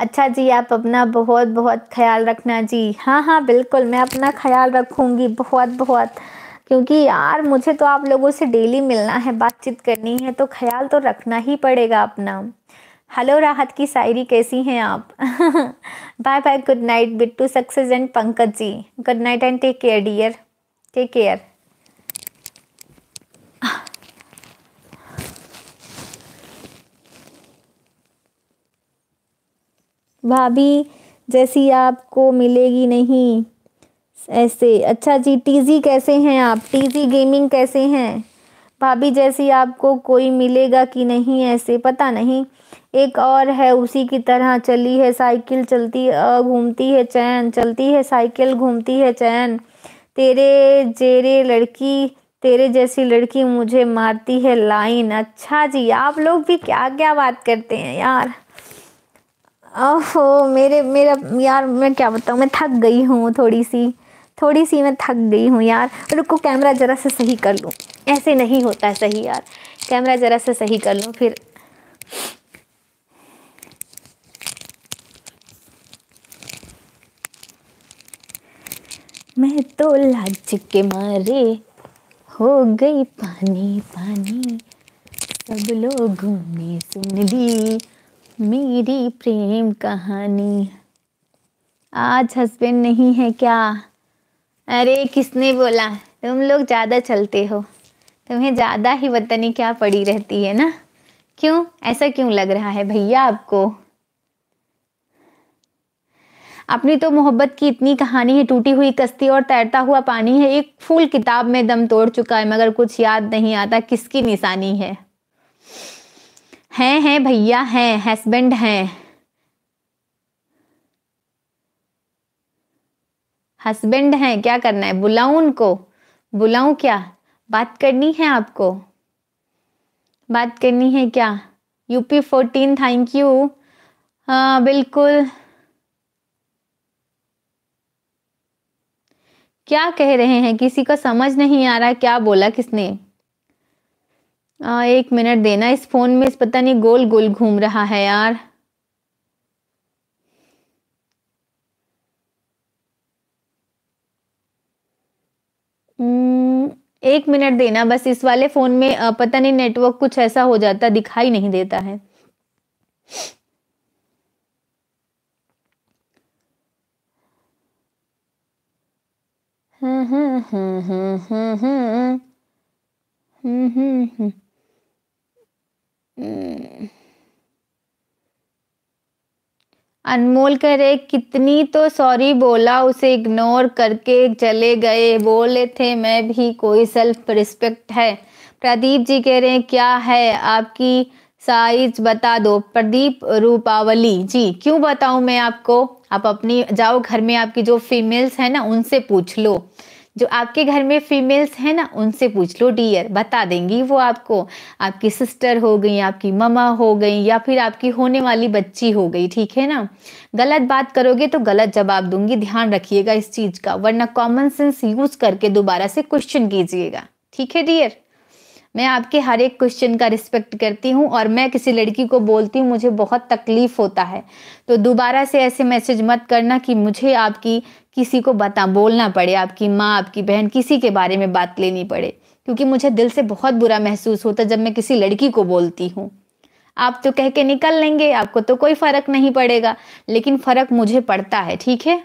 अच्छा जी आप अपना बहुत बहुत ख्याल रखना जी हाँ हाँ बिल्कुल मैं अपना ख्याल रखूँगी बहुत बहुत क्योंकि यार मुझे तो आप लोगों से डेली मिलना है बातचीत करनी है तो ख्याल तो रखना ही पड़ेगा अपना हेलो राहत की शायरी कैसी हैं आप bye bye good night Bittu success and Pankaj ji good night and take care dear take care भाभी जैसी आपको मिलेगी नहीं ऐसे अच्छा जी टीजी कैसे हैं आप टीजी गेमिंग कैसे हैं भाभी जैसी आपको कोई मिलेगा कि नहीं ऐसे पता नहीं एक और है उसी की तरह चली है साइकिल चलती घूमती है चैन चलती है साइकिल घूमती है चैन तेरे जेरे लड़की तेरे जैसी लड़की मुझे मारती है लाइन अच्छा जी आप लोग भी क्या क्या बात करते हैं यार ओहो मेरे मेरा यार मैं क्या बताऊँ मैं थक गई हूँ थोड़ी सी थोड़ी सी मैं थक गई हूँ यार रुको कैमरा ज़रा से सही कर लूँ ऐसे नहीं होता सही यार कैमरा ज़रा से सही कर लूँ फिर मैं तो लाज के मारे हो गई पानी पानी सब लोग घूमने सुन दी मेरी प्रेम कहानी आज हस्बैंड नहीं है क्या अरे किसने बोला तुम लोग ज़्यादा चलते हो तुम्हें ज़्यादा ही वतनी क्या पड़ी रहती है ना क्यों ऐसा क्यों लग रहा है भैया आपको अपनी तो मोहब्बत की इतनी कहानी है टूटी हुई कश्ती और तैरता हुआ पानी है एक फूल किताब में दम तोड़ चुका है मगर कुछ याद नहीं आता किसकी निशानी है हैं हैं भैया हैं हस्बैंड हैं हस्बैंड हैं क्या करना है बुलाऊं उनको बुलाऊं क्या बात करनी है आपको बात करनी है क्या यूपी फोर्टीन थैंक यू हाँ बिल्कुल क्या कह रहे हैं किसी को समझ नहीं आ रहा क्या बोला किसने आ, एक मिनट देना इस फोन में इस पता नहीं गोल गोल घूम रहा है यार हम्म, एक मिनट देना बस इस वाले फोन में पता नहीं नेटवर्क कुछ ऐसा हो जाता दिखाई नहीं देता है हम्म हम्म हम्म हम्म हम्म हम्म हम्म, हम्म। हम्म। अनमोल कह रहे कितनी तो सॉरी बोला उसे इग्नोर करके चले गए बोले थे मैं भी कोई सेल्फ रिस्पेक्ट है प्रदीप जी कह रहे हैं क्या है आपकी साइज बता दो प्रदीप रूपावली जी क्यों बताऊं मैं आपको आप अपनी जाओ घर में आपकी जो फीमेल्स है ना उनसे पूछ लो जो आपके घर में फीमेल्स हैं ना उनसे पूछ लो डियर बता देंगी वो आपको आपकी सिस्टर हो गई आपकी ममा हो गई या फिर आपकी होने वाली बच्ची हो गई ठीक है ना गलत बात करोगे तो गलत जवाब दूंगी ध्यान रखिएगा इस चीज़ का वरना कॉमन सेंस यूज करके दोबारा से क्वेश्चन कीजिएगा ठीक है डियर मैं आपके हर एक क्वेश्चन का रिस्पेक्ट करती हूँ और मैं किसी लड़की को बोलती हूँ मुझे बहुत तकलीफ होता है तो दोबारा से ऐसे मैसेज मत करना कि मुझे आपकी किसी को बता बोलना पड़े आपकी माँ आपकी बहन किसी के बारे में बात लेनी पड़े क्योंकि मुझे दिल से बहुत बुरा महसूस होता जब मैं किसी लड़की को बोलती हूँ आप तो कह के निकल लेंगे आपको तो कोई फर्क नहीं पड़ेगा लेकिन फर्क मुझे पड़ता है ठीक है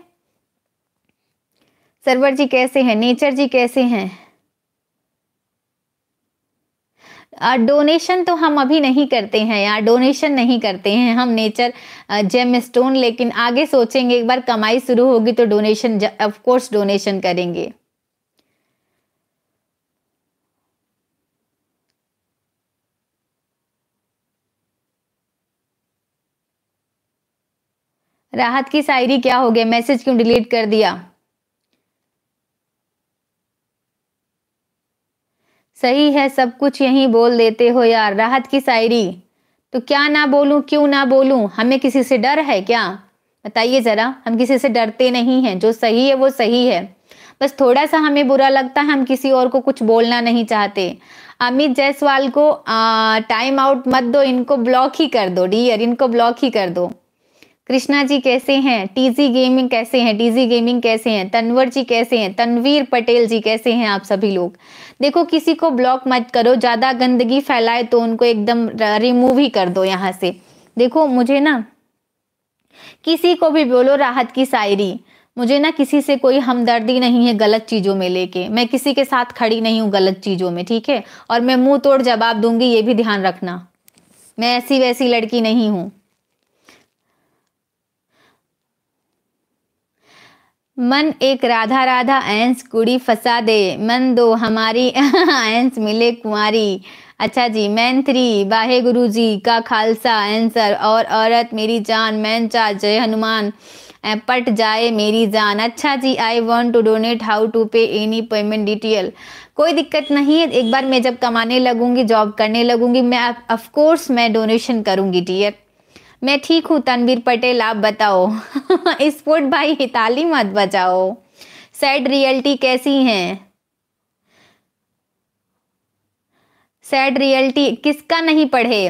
सरवर जी कैसे हैं नेचर जी कैसे हैं डोनेशन तो हम अभी नहीं करते हैं यार डोनेशन नहीं करते हैं हम नेचर जेम स्टोन लेकिन आगे सोचेंगे एक बार कमाई शुरू होगी तो डोनेशन ऑफ कोर्स डोनेशन करेंगे राहत की शायरी क्या हो गया मैसेज क्यों डिलीट कर दिया सही है सब कुछ यही बोल देते हो यार राहत की शायरी तो क्या ना बोलूं क्यों ना बोलूं हमें किसी से डर है क्या बताइए ज़रा हम किसी से डरते नहीं हैं जो सही है वो सही है बस थोड़ा सा हमें बुरा लगता है हम किसी और को कुछ बोलना नहीं चाहते अमित जायसवाल को टाइम आउट मत दो इनको ब्लॉक ही कर दो डियर इनको ब्लॉक ही कर दो कृष्णा जी कैसे हैं टीजी गेमिंग कैसे हैं टीजी गेमिंग कैसे हैं तनवर जी कैसे हैं तनवीर पटेल जी कैसे हैं आप सभी लोग देखो किसी को ब्लॉक मत करो ज़्यादा गंदगी फैलाए तो उनको एकदम रिमूव ही कर दो यहाँ से देखो मुझे ना किसी को भी बोलो राहत की शायरी मुझे ना किसी से कोई हमदर्दी नहीं है गलत चीज़ों में लेके मैं किसी के साथ खड़ी नहीं हूँ गलत चीज़ों में ठीक है और मैं मुंह तोड़ जवाब दूंगी ये भी ध्यान रखना मैं ऐसी वैसी लड़की नहीं हूँ मन एक राधा राधा एंस कुड़ी फंसा दे मन दो हमारी एंस मिले कुमारी अच्छा जी मैन थ्री वाहे गुरु जी का खालसा आंसर और औरत मेरी जान मैन चार जय हनुमान पट जाए मेरी जान अच्छा जी I want to donate how to pay any payment detail कोई दिक्कत नहीं है एक बार मैं जब कमाने लगूंगी जॉब करने लगूंगी मैं ऑफकोर्स मैं डोनेशन करूंगी डियर मैं ठीक हूँ तनवीर पटेल आप बताओ स्पोर्ट भाई हिताली मत बजाओ सैड रियलिटी कैसी है सैड रियलिटी किसका नहीं पढ़े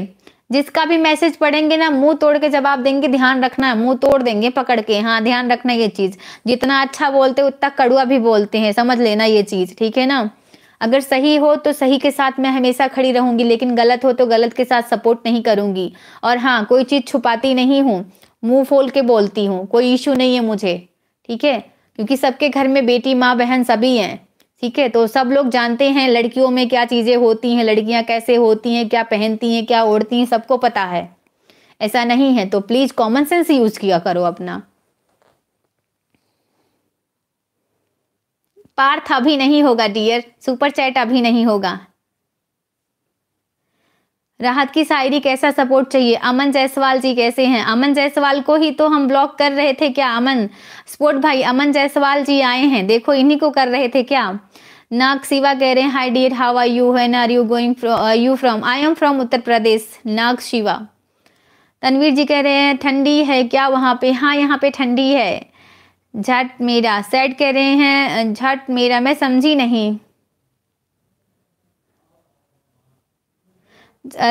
जिसका भी मैसेज पढ़ेंगे ना मुंह तोड़ के जवाब देंगे ध्यान रखना मुंह तोड़ देंगे पकड़ के हाँ ध्यान रखना ये चीज जितना अच्छा बोलते उतना कड़ुआ भी बोलते हैं समझ लेना ये चीज ठीक है ना अगर सही हो तो सही के साथ मैं हमेशा खड़ी रहूंगी लेकिन गलत हो तो गलत के साथ सपोर्ट नहीं करूंगी और हाँ कोई चीज़ छुपाती नहीं हूँ मुंह फोल के बोलती हूँ कोई इशू नहीं है मुझे ठीक है क्योंकि सबके घर में बेटी माँ बहन सभी हैं ठीक है तो सब लोग जानते हैं लड़कियों में क्या चीज़ें होती हैं लड़कियां कैसे होती हैं क्या पहनती हैं क्या ओढ़ती हैं सबको पता है ऐसा नहीं है तो प्लीज़ कॉमन सेंस यूज़ किया करो अपना पार्थ अभी नहीं होगा डियर सुपर चैट अभी नहीं होगा राहत की शायरी कैसा सपोर्ट चाहिए अमन जायसवाल जी कैसे हैं अमन जायसवाल को ही तो हम ब्लॉक कर रहे थे क्या अमन स्पोर्ट भाई अमन जायसवाल जी आए हैं देखो इन्हीं को कर रहे थे क्या नाग शिवा कह रहे हैं hi dear how are you when are you going you from I am from Uttar Pradesh Nag Shiva Tanveer ji कह रहे हैं ठंडी है क्या वहाँ पे हाँ यहाँ पे ठंडी है झट मेरा सेट कह रहे हैं झट मेरा मैं समझी नहीं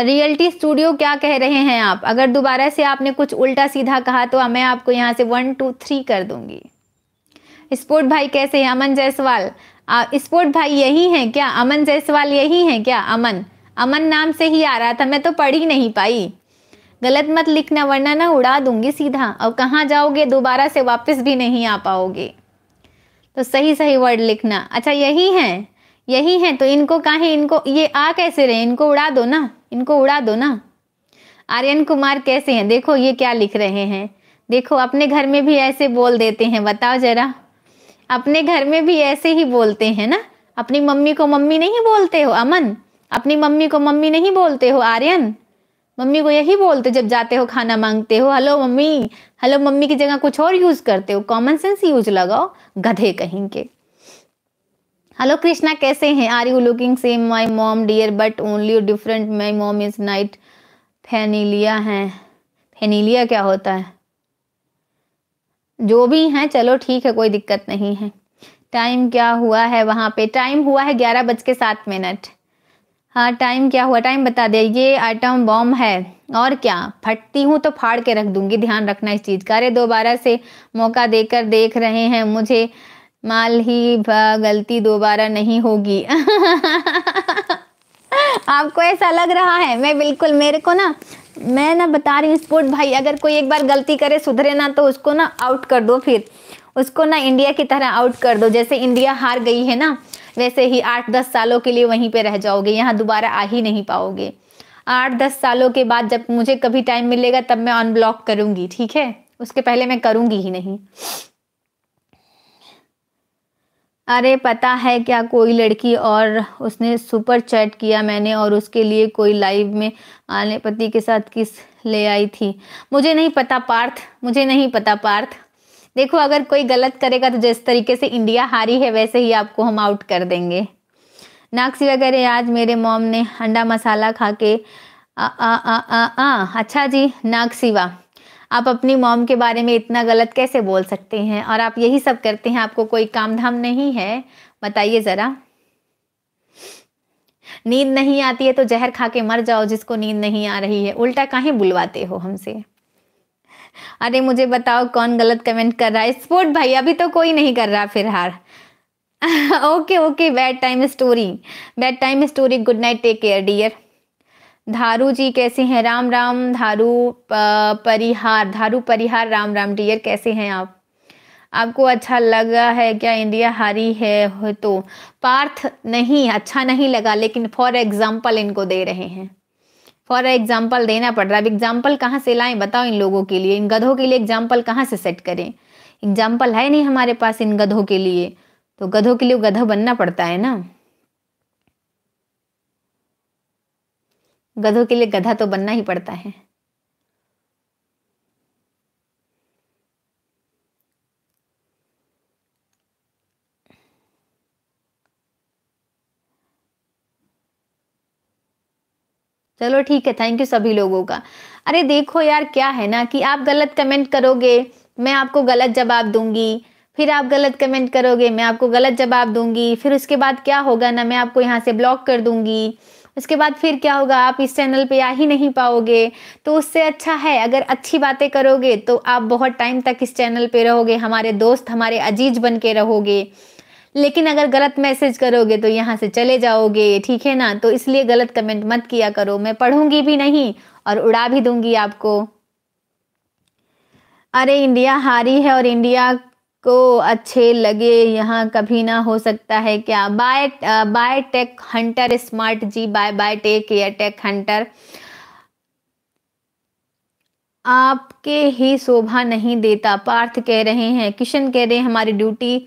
रियलिटी स्टूडियो क्या कह रहे हैं आप अगर दोबारा से आपने कुछ उल्टा सीधा कहा तो मैं आपको यहाँ से वन टू थ्री कर दूंगी स्पोर्ट भाई कैसे हैं अमन जायसवाल स्पोर्ट भाई यही हैं क्या अमन जायसवाल यही हैं क्या अमन अमन नाम से ही आ रहा था मैं तो पढ़ ही नहीं पाई गलत मत लिखना वरना ना उड़ा दूंगी सीधा और कहाँ जाओगे दोबारा से वापस भी नहीं आ पाओगे तो सही सही वर्ड लिखना अच्छा यही है यही है तो इनको काहे इनको ये आ कैसे रहे इनको उड़ा दो ना इनको उड़ा दो ना आर्यन कुमार कैसे हैं देखो ये क्या लिख रहे हैं देखो अपने घर में भी ऐसे बोल देते हैं बताओ जरा अपने घर में भी ऐसे ही बोलते हैं ना अपनी मम्मी को मम्मी नहीं बोलते हो अमन अपनी मम्मी को मम्मी नहीं बोलते हो आर्यन मम्मी को यही बोलते जब जाते हो खाना मांगते हो हेलो मम्मी हेलो मम्मी की जगह कुछ और यूज करते हो कॉमन सेंस यूज लगाओ गधे कहीं के हेलो कृष्णा कैसे हैं are you looking same my mom dear but only different my mom is night फेनिलिया है फेनिलिया क्या होता है जो भी है चलो ठीक है कोई दिक्कत नहीं है टाइम क्या हुआ है वहां पे टाइम हुआ है ग्यारह बज के सात मिनट हाँ टाइम क्या हुआ टाइम बता दिया ये आइटम बॉम्ब है और क्या फटती हूँ तो फाड़ के रख दूंगी ध्यान रखना इस चीज़ का अरे दोबारा से मौका देकर देख रहे हैं मुझे माल ही गलती दोबारा नहीं होगी आपको ऐसा लग रहा है मैं बिल्कुल मेरे को ना मैं ना बता रही हूँ स्पोर्ट भाई अगर कोई एक बार गलती करे सुधरे ना तो उसको ना आउट कर दो फिर उसको ना इंडिया की तरह आउट कर दो जैसे इंडिया हार गई है ना वैसे ही आठ दस सालों के लिए वहीं पे रह जाओगे यहाँ दोबारा आ ही नहीं पाओगे आठ दस सालों के बाद जब मुझे कभी टाइम मिलेगा तब मैं अनब्लॉक करूंगी ठीक है उसके पहले मैं करूंगी ही नहीं अरे पता है क्या कोई लड़की और उसने सुपर चैट किया मैंने और उसके लिए कोई लाइव में आने पति के साथ किस ले आई थी मुझे नहीं पता पार्थ मुझे नहीं पता पार्थ देखो अगर कोई गलत करेगा तो जिस तरीके से इंडिया हारी है वैसे ही आपको हम आउट कर देंगे नाक्सी वगैरह आज मेरे मॉम ने अंडा मसाला खा के आ आ आ आ आ अच्छा जी सिवा आप अपनी मॉम के बारे में इतना गलत कैसे बोल सकते हैं और आप यही सब करते हैं आपको कोई काम धाम नहीं है बताइए ज़रा नींद नहीं आती है तो जहर खा के मर जाओ जिसको नींद नहीं आ रही है उल्टा काहे बुलवाते हो हमसे अरे मुझे बताओ कौन गलत कमेंट कर रहा है स्पोर्ट भाई अभी तो कोई नहीं कर रहा हार okay okay bad time story bad time story good night take care dear Dharu ji कैसे हैं राम राम धारू परिहार धारू परिहार राम राम डियर कैसे हैं आप आपको अच्छा लगा है क्या इंडिया हारी है तो पार्थ नहीं अच्छा नहीं लगा लेकिन फॉर एग्जाम्पल इनको दे रहे हैं फॉर एग्जाम्पल देना पड़ रहा है अब एग्जाम्पल कहाँ से लाएं बताओ इन लोगों के लिए इन गधों के लिए एग्जाम्पल कहाँ से सेट करें एग्जाम्पल है नहीं हमारे पास इन गधों के लिए तो गधों के लिए गधा बनना पड़ता है ना गधों के लिए गधा तो बनना ही पड़ता है चलो ठीक है थैंक यू सभी लोगों का अरे देखो यार क्या है ना कि आप गलत कमेंट करोगे मैं आपको गलत जवाब दूंगी फिर आप गलत कमेंट करोगे मैं आपको गलत जवाब दूंगी फिर उसके बाद क्या होगा ना मैं आपको यहाँ से ब्लॉक कर दूंगी उसके बाद फिर क्या होगा आप इस चैनल पे आ ही नहीं पाओगे तो उससे अच्छा है अगर अच्छी बातें करोगे तो आप बहुत टाइम तक इस चैनल पे रहोगे हमारे दोस्त हमारे अजीज बन के रहोगे लेकिन अगर गलत मैसेज करोगे तो यहाँ से चले जाओगे ठीक है ना तो इसलिए गलत कमेंट मत किया करो मैं पढ़ूंगी भी नहीं और उड़ा भी दूंगी आपको अरे इंडिया हारी है और इंडिया को अच्छे लगे यहाँ कभी ना हो सकता है क्या bye bye tech hunter smart ji bye bye take care tech hunter आपके ही शोभा नहीं देता पार्थ कह रहे हैं किशन कह रहे हैं हमारी ड्यूटी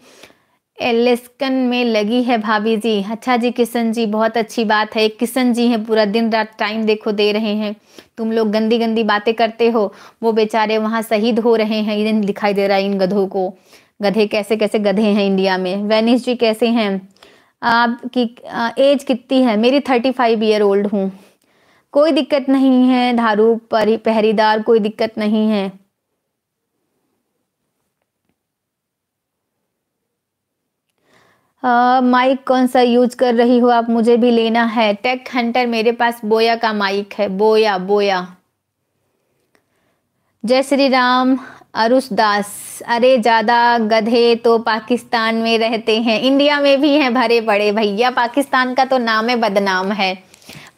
एलेस्कन में लगी है भाभी जी अच्छा जी किशन जी बहुत अच्छी बात है किशन जी हैं पूरा दिन रात टाइम देखो दे रहे हैं तुम लोग गंदी गंदी बातें करते हो वो बेचारे वहाँ शहीद हो रहे हैं इन्हें दिखाई दे रहा है इन गधों को गधे कैसे कैसे गधे हैं इंडिया में वेनिस जी कैसे हैं आपकी एज कितनी है मेरी थर्टी फाइव ईयर ओल्ड हूँ कोई दिक्कत नहीं है धारू पहरीदार कोई दिक्कत नहीं है माइक कौन सा यूज कर रही हो आप मुझे भी लेना है टेक हंटर मेरे पास बोया का माइक है बोया बोया जय श्री राम अरुष दास अरे ज़्यादा गधे तो पाकिस्तान में रहते हैं इंडिया में भी हैं भरे पड़े भैया पाकिस्तान का तो नाम है बदनाम है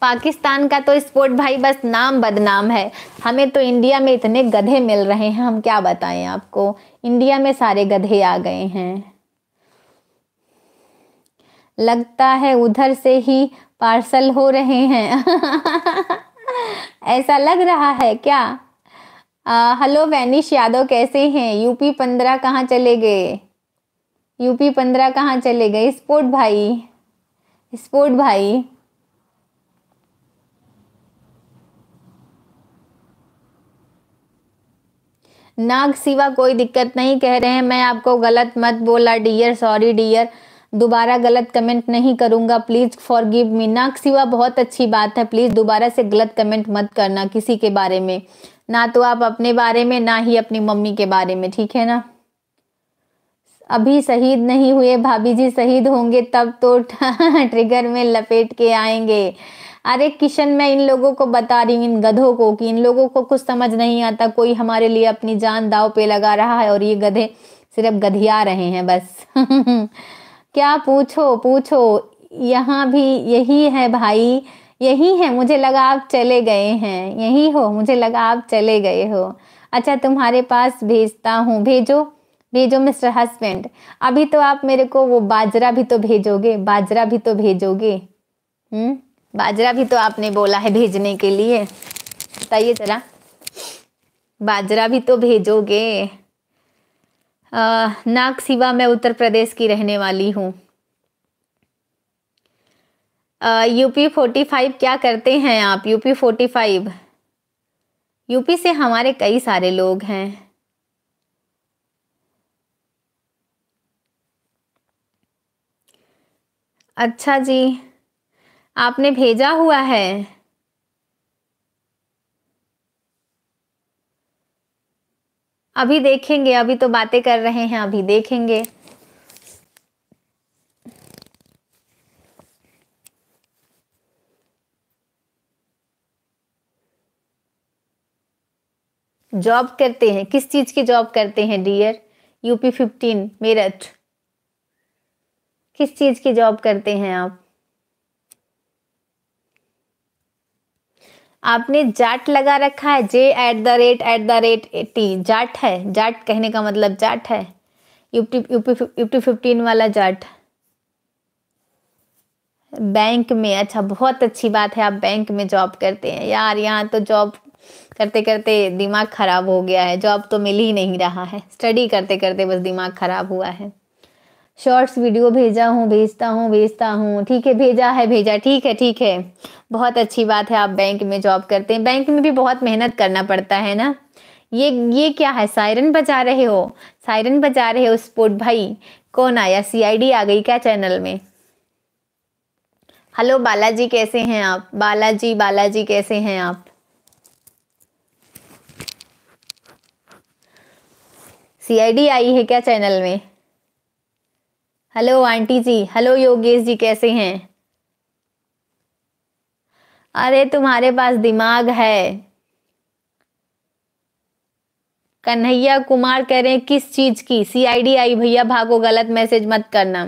पाकिस्तान का तो स्पोर्ट भाई बस नाम बदनाम है हमें तो इंडिया में इतने गधे मिल रहे हैं हम क्या बताएं आपको इंडिया में सारे गधे आ गए हैं लगता है उधर से ही पार्सल हो रहे हैं ऐसा लग रहा है क्या हेलो वैनिश यादव कैसे हैं यूपी पंद्रह कहाँ चले गए यूपी पंद्रह कहाँ चले गए स्पोर्ट भाई स्पोर्ट भाई नाग सिवा कोई दिक्कत नहीं कह रहे हैं मैं आपको गलत मत बोला डियर सॉरी डियर दोबारा गलत कमेंट नहीं करूंगा प्लीज़ फॉर गिव मी नाक सिवा बहुत अच्छी बात है प्लीज़ दोबारा से गलत कमेंट मत करना किसी के बारे में ना तो आप अपने बारे में ना ही अपनी मम्मी के बारे में ठीक है ना अभी शहीद नहीं हुए भाभी जी शहीद होंगे तब तो ट्रिगर में लपेट के आएंगे अरे किशन मैं इन लोगों को बता रही हूँ इन गधों को कि इन लोगों को कुछ समझ नहीं आता कोई हमारे लिए अपनी जान दाव पे लगा रहा है और ये गधे सिर्फ गधिया रहे हैं बस क्या पूछो पूछो यहाँ भी यही है भाई यही है मुझे लगा आप चले गए हैं यही हो मुझे लगा आप चले गए हो अच्छा तुम्हारे पास भेजता हूँ भेजो भेजो मिस्टर हस्बैंड अभी तो आप मेरे को वो बाजरा भी तो भेजोगे बाजरा भी तो भेजोगे हम्म बाजरा भी तो आपने बोला है भेजने के लिए बताइए जरा बाजरा भी तो भेजोगे नाग सिवा मैं उत्तर प्रदेश की रहने वाली हूँ यूपी फोर्टी फाइव क्या करते हैं आप यूपी फोर्टी फाइव यूपी से हमारे कई सारे लोग हैं अच्छा जी आपने भेजा हुआ है अभी देखेंगे अभी तो बातें कर रहे हैं अभी देखेंगे जॉब करते हैं किस चीज की जॉब करते हैं डियर यूपी फिफ्टीन मेरठ किस चीज की जॉब करते हैं आप आपने जाट लगा रखा है J at the rate at the rate at Jat है जाट कहने का मतलब जाट है यूपी यूपी यूपी फिफ्टीन वाला जाट बैंक में अच्छा बहुत अच्छी बात है आप बैंक में जॉब करते हैं यार यहाँ तो जॉब करते करते दिमाग खराब हो गया है जॉब तो मिल ही नहीं रहा है स्टडी करते करते बस दिमाग खराब हुआ है शॉर्ट्स वीडियो भेजा हूँ भेजता हूँ भेजता हूँ ठीक है भेजा है भेजा ठीक है ठीक है बहुत अच्छी बात है आप बैंक में जॉब करते हैं बैंक में भी बहुत मेहनत करना पड़ता है ना ये ये क्या है सायरन बजा रहे हो सायरन बजा रहे हो स्पोर्ट भाई कौन आया सीआईडी आ गई क्या चैनल में हेलो बालाजी कैसे हैं आप बालाजी बालाजी कैसे हैं आप सीआईडी आई है क्या चैनल में hello aunty ji hello Yogesh ji कैसे हैं अरे तुम्हारे पास दिमाग है कन्हैया कुमार कह रहे हैं किस चीज की सीआईडी आई भैया भागो गलत मैसेज मत करना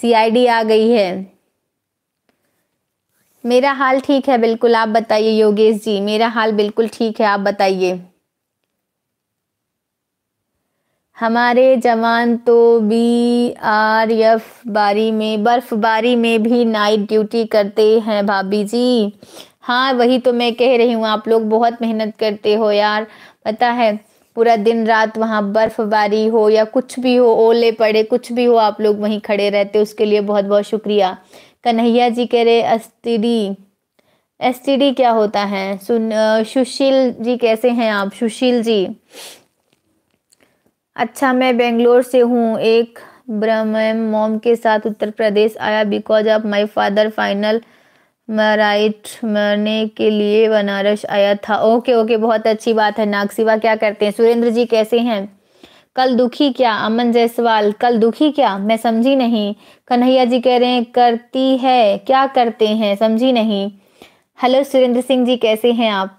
सीआईडी आ गई है मेरा हाल ठीक है बिल्कुल आप बताइए योगेश जी मेरा हाल बिल्कुल ठीक है आप बताइए हमारे जवान तो बी आर एफ बारी में बर्फबारी में भी नाइट ड्यूटी करते हैं भाभी जी हाँ वही तो मैं कह रही हूँ आप लोग बहुत मेहनत करते हो यार पता है पूरा दिन रात वहाँ बर्फबारी हो या कुछ भी हो ओले पड़े कुछ भी हो आप लोग वहीं खड़े रहते उसके लिए बहुत बहुत शुक्रिया कन्हैया जी कह रहे एस एस टी डी क्या होता है सुन सुशील जी कैसे हैं आप सुशील जी अच्छा मैं बेंगलोर से हूँ एक ब्रह्म मॉम के साथ उत्तर प्रदेश आया because of my father final मराइट मरने के लिए बनारस आया था ओके ओके बहुत अच्छी बात है नागसिवा क्या करते हैं सुरेंद्र जी कैसे हैं कल दुखी क्या अमन जायसवाल कल दुखी क्या मैं समझी नहीं कन्हैया जी कह रहे हैं करती है क्या करते हैं समझी नहीं हेलो सुरेंद्र सिंह जी कैसे हैं आप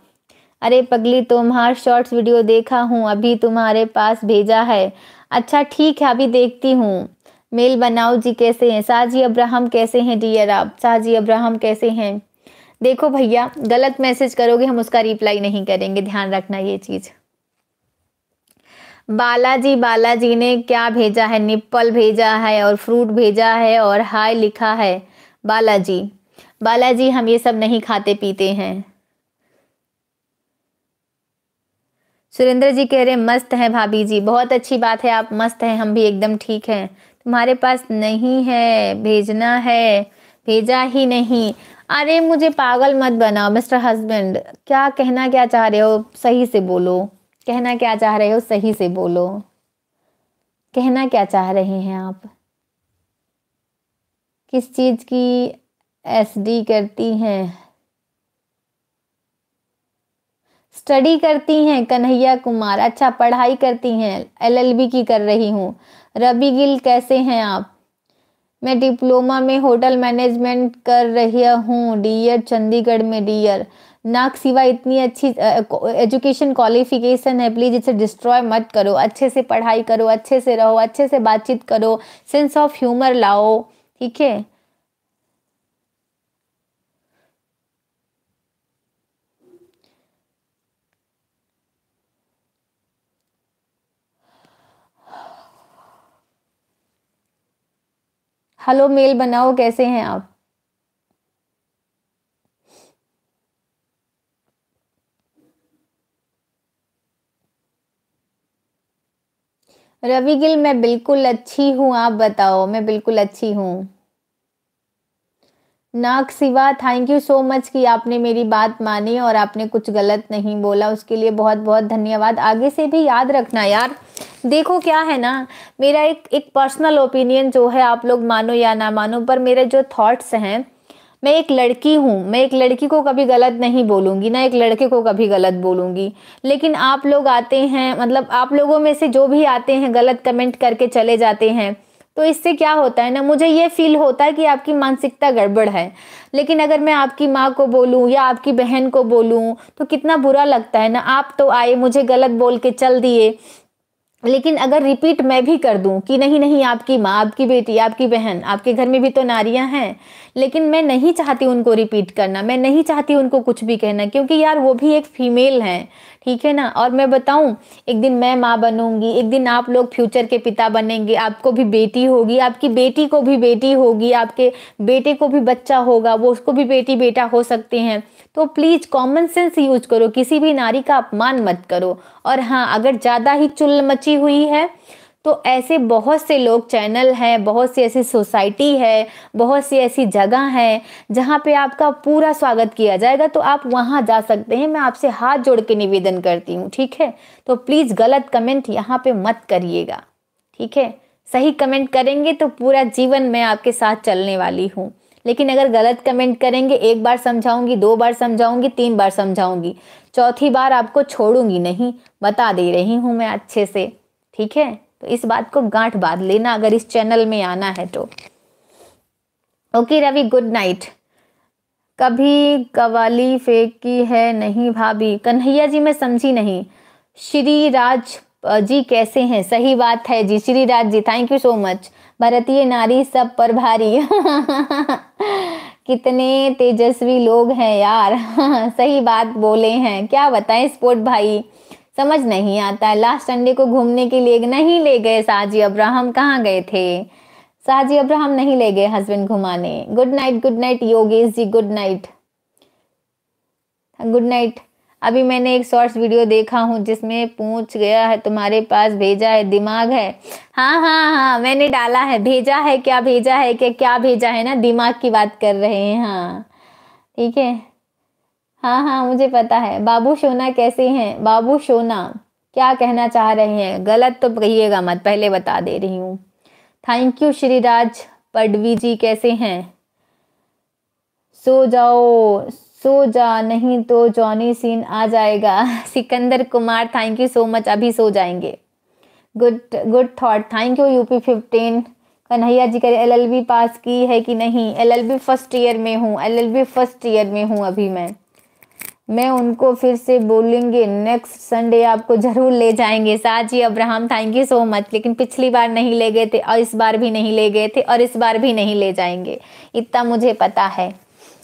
अरे पगली तुम्हार शॉर्ट्स वीडियो देखा हूँ अभी तुम्हारे पास भेजा है अच्छा ठीक है अभी देखती हूँ मेल बनाओ जी कैसे हैं साजी अब्राहम कैसे हैं डियर आप साजी अब्राहम कैसे हैं देखो भैया गलत मैसेज करोगे हम उसका रिप्लाई नहीं करेंगे ध्यान रखना ये चीज़ बालाजी बालाजी ने क्या भेजा है निप्पल भेजा है और फ्रूट भेजा है और हाय लिखा है बालाजी बालाजी हम ये सब नहीं खाते पीते हैं सुरेंद्र जी कह रहे मस्त हैं भाभी जी बहुत अच्छी बात है आप मस्त हैं हम भी एकदम ठीक हैं तुम्हारे पास नहीं है भेजना है भेजा ही नहीं अरे मुझे पागल मत बनाओ मिस्टर हस्बैंड क्या कहना क्या चाह रहे हो सही से बोलो कहना क्या चाह रहे हो सही से बोलो कहना क्या चाह रहे हैं आप किस चीज़ की एसडी करती हैं स्टडी करती हैं कन्हैया कुमार अच्छा पढ़ाई करती हैं एलएलबी की कर रही हूँ रबी गिल कैसे हैं आप मैं डिप्लोमा में होटल मैनेजमेंट कर रही हूँ डीयर चंडीगढ़ में डीयर नाक सिवा इतनी अच्छी एजुकेशन क्वालिफिकेशन है प्लीज़ इसे डिस्ट्रॉय मत करो अच्छे से पढ़ाई करो अच्छे से रहो अच्छे से बातचीत करो सेंस ऑफ ह्यूमर लाओ ठीक है हेलो मेल बनाओ कैसे हैं आप रवि गिल मैं बिल्कुल अच्छी हूँ आप बताओ मैं बिल्कुल अच्छी हूँ नाग सिवा थैंक यू सो मच कि आपने मेरी बात मानी और आपने कुछ गलत नहीं बोला उसके लिए बहुत बहुत धन्यवाद आगे से भी याद रखना यार देखो क्या है ना मेरा एक एक पर्सनल ओपिनियन जो है आप लोग मानो या ना मानो पर मेरे जो थॉट्स हैं मैं एक लड़की हूँ मैं एक लड़की को कभी गलत नहीं बोलूँगी ना एक लड़के को कभी गलत बोलूँगी लेकिन आप लोग आते हैं मतलब आप लोगों में से जो भी आते हैं गलत कमेंट करके चले जाते हैं तो इससे क्या होता है ना मुझे ये फील होता है कि आपकी मानसिकता गड़बड़ है लेकिन अगर मैं आपकी माँ को बोलूँ या आपकी बहन को बोलूँ तो कितना बुरा लगता है ना आप तो आए मुझे गलत बोल के चल दिए लेकिन अगर रिपीट मैं भी कर दूं कि नहीं नहीं आपकी माँ आपकी बेटी आपकी बहन आपके घर में भी तो नारियां हैं लेकिन मैं नहीं चाहती उनको रिपीट करना मैं नहीं चाहती उनको कुछ भी कहना क्योंकि यार वो भी एक फीमेल हैं ठीक है ना और मैं बताऊं एक दिन मैं माँ बनूंगी एक दिन आप लोग फ्यूचर के पिता बनेंगे आपको भी बेटी होगी आपकी बेटी को भी बेटी होगी आपके बेटे को भी बच्चा होगा वो उसको भी बेटी बेटा हो सकते हैं तो प्लीज़ कॉमन सेंस यूज करो किसी भी नारी का अपमान मत करो और हाँ अगर ज़्यादा ही चुल्ल मची हुई है तो ऐसे बहुत से लोग चैनल हैं बहुत सी ऐसी सोसाइटी है बहुत सी ऐसी जगह है जहाँ पे आपका पूरा स्वागत किया जाएगा तो आप वहाँ जा सकते हैं मैं आपसे हाथ जोड़ के निवेदन करती हूँ ठीक है तो प्लीज़ गलत कमेंट यहाँ पे मत करिएगा ठीक है सही कमेंट करेंगे तो पूरा जीवन मैं आपके साथ चलने वाली हूँ लेकिन अगर गलत कमेंट करेंगे एक बार समझाऊंगी दो बार समझाऊंगी तीन बार समझाऊंगी चौथी बार आपको छोड़ूंगी नहीं बता दे रही हूँ मैं अच्छे से ठीक है तो इस बात को गांठ बांध लेना अगर इस चैनल में आना है तो ओके रवि गुड नाइट कभी कवाली फेंकी है नहीं भाभी कन्हैया जी मैं समझी नहीं श्री राज जी कैसे हैं सही बात है जी Shri Raj ji thank you so much भारतीय नारी सब पर भारी कितने तेजस्वी लोग हैं यार सही बात बोले हैं क्या बताएं स्पोर्ट भाई समझ नहीं आता लास्ट संडे को घूमने के लिए नहीं ले गए साजी अब्राहम कहाँ गए थे साजी अब्राहम नहीं ले गए हस्बैंड घुमाने good night good night Yogesh ji good night good night अभी मैंने एक शॉर्ट्स वीडियो देखा हूँ जिसमें पूछ गया है तुम्हारे पास भेजा है दिमाग है हाँ हाँ हाँ मैंने डाला है भेजा है क्या भेजा है क्या क्या भेजा है ना दिमाग की बात कर रहे हैं हाँ ठीक है हाँ हाँ मुझे पता है बाबू शोना कैसे हैं बाबू शोना क्या कहना चाह रहे हैं गलत तो कहिएगा मत पहले बता दे रही हूँ थैंक यू श्रीराज पडवी जी कैसे हैं सो जाओ सो जा नहीं तो जॉनी सीन आ जाएगा Sikandar Kumar thank you so much अभी सो जाएंगे good good thought thank you UP fifteen Kanhaiya ji कह एलएलबी पास की है कि नहीं एलएलबी फर्स्ट ईयर में हूँ एलएलबी फर्स्ट ईयर में हूँ अभी मैं मैं उनको फिर से बोलेंगे नेक्स्ट संडे आपको जरूर ले जाएंगे Saji Abraham thank you so much लेकिन पिछली बार नहीं ले गए थे और इस बार भी नहीं ले गए थे और इस बार भी नहीं ले जाएंगे इतना मुझे पता है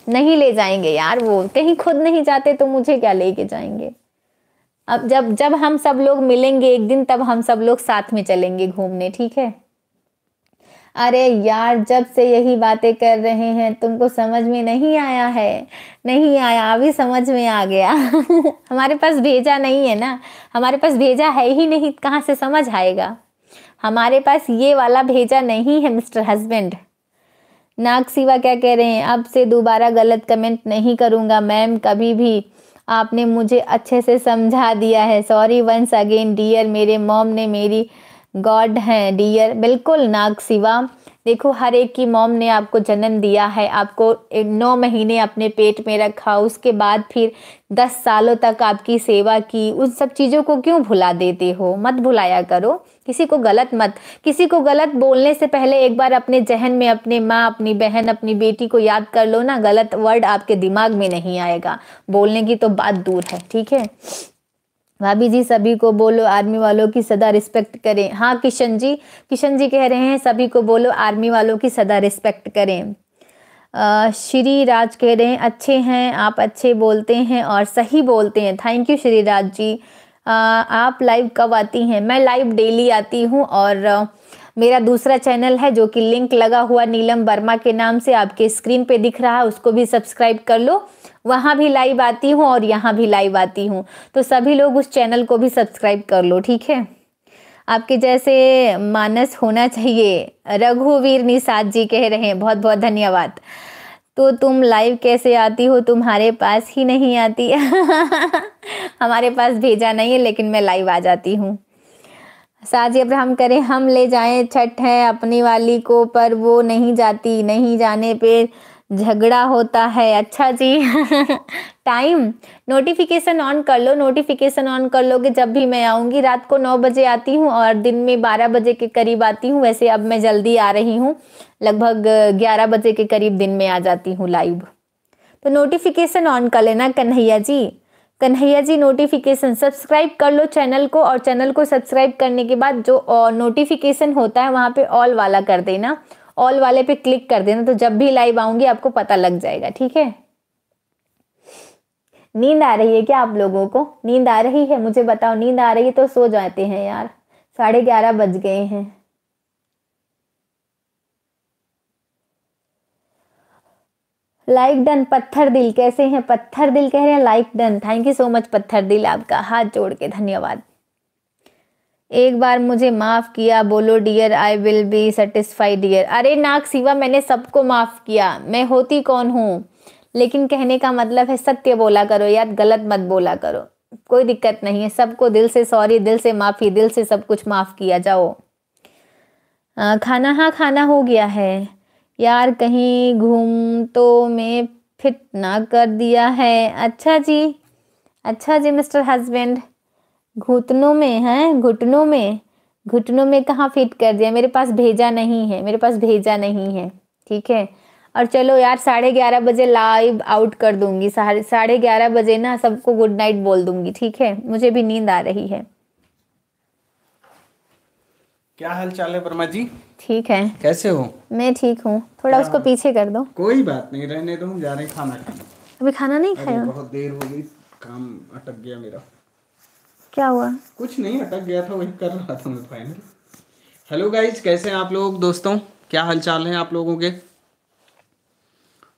नहीं ले जाएंगे यार वो कहीं खुद नहीं जाते तो मुझे क्या लेके जाएंगे अब जब जब हम सब लोग मिलेंगे एक दिन तब हम सब लोग साथ में चलेंगे घूमने ठीक है अरे यार जब से यही बातें कर रहे हैं तुमको समझ में नहीं आया है नहीं आया अभी समझ में आ गया हमारे पास भेजा नहीं है ना हमारे पास भेजा है ही नहीं कहाँ से समझ आएगा हमारे पास ये वाला भेजा नहीं है मिस्टर हस्बैंड नाग सिवा क्या कह रहे हैं अब से दोबारा गलत कमेंट नहीं करूंगा मैम कभी भी आपने मुझे अच्छे से समझा दिया है सॉरी वंस अगेन डियर मेरे मॉम ने मेरी गॉड हैं डियर बिल्कुल नाग शिवा देखो हर एक की मॉम ने आपको जन्म दिया है आपको नौ महीने अपने पेट में रखा उसके बाद फिर दस सालों तक आपकी सेवा की उन सब चीज़ों को क्यों भुला देते हो मत भुलाया करो किसी को गलत मत किसी को गलत बोलने से पहले एक बार अपने जहन में अपने माँ अपनी बहन अपनी बेटी को याद कर लो ना गलत वर्ड आपके दिमाग में नहीं आएगा बोलने की तो बात दूर है ठीक है भाभी जी सभी को बोलो आर्मी वालों की सदा रिस्पेक्ट करें हाँ किशन जी किशन जी कह रहे हैं सभी को बोलो आर्मी वालों की सदा रिस्पेक्ट करें श्री राज कह रहे हैं अच्छे हैं आप अच्छे बोलते हैं और सही बोलते हैं थैंक यू श्री राज जी आ, आप लाइव कब आती हैं मैं लाइव डेली आती हूँ और मेरा दूसरा चैनल है जो कि लिंक लगा हुआ नीलम वर्मा के नाम से आपके स्क्रीन पे दिख रहा है उसको भी सब्सक्राइब कर लो वहाँ भी लाइव आती हूँ और यहाँ भी लाइव आती हूँ तो सभी लोग उस चैनल को भी सब्सक्राइब कर लो ठीक है आपके जैसे मानस होना चाहिए रघुवीर निषाद जी कह रहे हैं बहुत बहुत धन्यवाद तो तुम लाइव कैसे आती हो तुम्हारे पास ही नहीं आती हमारे पास भेजा नहीं है लेकिन मैं लाइव आ जाती हूँ साजी अब्राहम करें हम ले जाएं छठ है अपनी वाली को पर वो नहीं जाती नहीं जाने पे झगड़ा होता है अच्छा जी टाइम नोटिफिकेशन ऑन कर लो नोटिफिकेशन ऑन कर लोगे जब भी मैं आऊँगी रात को नौ बजे आती हूँ और दिन में बारह बजे के करीब आती हूँ वैसे अब मैं जल्दी आ रही हूँ लगभग ग्यारह बजे के करीब दिन में आ जाती हूँ लाइव तो नोटिफिकेशन ऑन कर लेना कन्हैया जी कन्हैया जी नोटिफिकेशन सब्सक्राइब कर लो चैनल को और चैनल को सब्सक्राइब करने के बाद जो नोटिफिकेशन होता है वहां पे ऑल वाला कर देना ऑल वाले पे क्लिक कर देना तो जब भी लाइव आऊंगी आपको पता लग जाएगा ठीक है नींद आ रही है क्या आप लोगों को नींद आ रही है मुझे बताओ नींद आ रही है तो सो जाते हैं यार साढ़े ग्यारह बज गए हैं लाइक डन पत्थर दिल कैसे हैं पत्थर दिल कह रहे हैं like done thank you so much पत्थर दिल आपका हाथ जोड़ के धन्यवाद एक बार मुझे माफ़ किया बोलो dear I will be satisfied dear अरे नाक सिवा मैंने सबको माफ़ किया मैं होती कौन हूँ लेकिन कहने का मतलब है सत्य बोला करो यार गलत मत बोला करो कोई दिक्कत नहीं है सबको दिल से सॉरी दिल से माफ़ी दिल से सब कुछ माफ़ किया जाओ आ, खाना हाँ खाना हो गया है यार कहीं घूम तो मैं फिट ना कर दिया है अच्छा जी अच्छा जी मिस्टर हस्बैंड घुटनों में हैं घुटनों में घुटनों में कहाँ फिट कर दिया मेरे पास भेजा नहीं है मेरे पास भेजा नहीं है ठीक है और चलो यार साढ़े ग्यारह बजे लाइव आउट कर दूंगी साढ़े साढ़े ग्यारह बजे ना सबको गुड नाइट बोल दूंगी ठीक है मुझे भी नींद आ रही है क्या हाल चाल है वर्मा जी ठीक है कैसे हो मैं ठीक हूँ थोड़ा उसको पीछे कर दो कोई बात नहीं रहने दो हम जा रहे हैं खाना खाने अभी खाना नहीं खाया बहुत देर हो गई काम अटक गया मेरा क्या हुआ कुछ नहीं अटक गया था वही कर रहा था मैं फाइनल हेलो गाइज कैसे हैं आप लोग दोस्तों क्या हाल चाल है आप लोगों के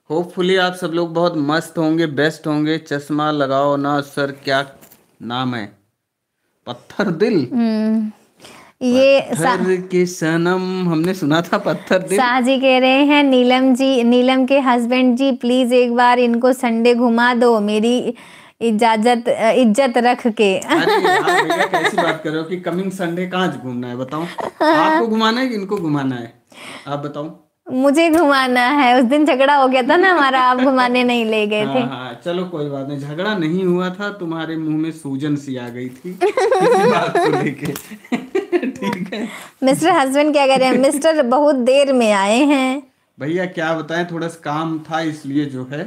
होपफुली आप सब लोग बहुत मस्त होंगे बेस्ट होंगे चश्मा लगाओ ना सर क्या नाम है पत्थर दिल हम्म। ये पत्थर के सनम हमने सुना था पत्थर दिल जी कह रहे हैं नीलम जी नीलम के हस्बैंड जी प्लीज एक बार इनको संडे घुमा दो मेरी इजाजत इज्जत रख के कैसी बात कर रहे हो कि कमिंग संडे कहाँ घूमना है बताओ आपको घुमाना है इनको घुमाना है आप बताओ मुझे घुमाना है उस दिन झगड़ा हो गया था ना हमारा आप घुमाने नहीं ले गए हाँ, थे हाँ, हाँ, चलो कोई बात नहीं झगड़ा नहीं हुआ था तुम्हारे मुंह में सूजन सी आ गई थी बात को लेके ठीक है मिस्टर हस्बैंड क्या कह रहे हैं मिस्टर बहुत देर में आए हैं भैया क्या बताएं थोड़ा सा काम था इसलिए जो है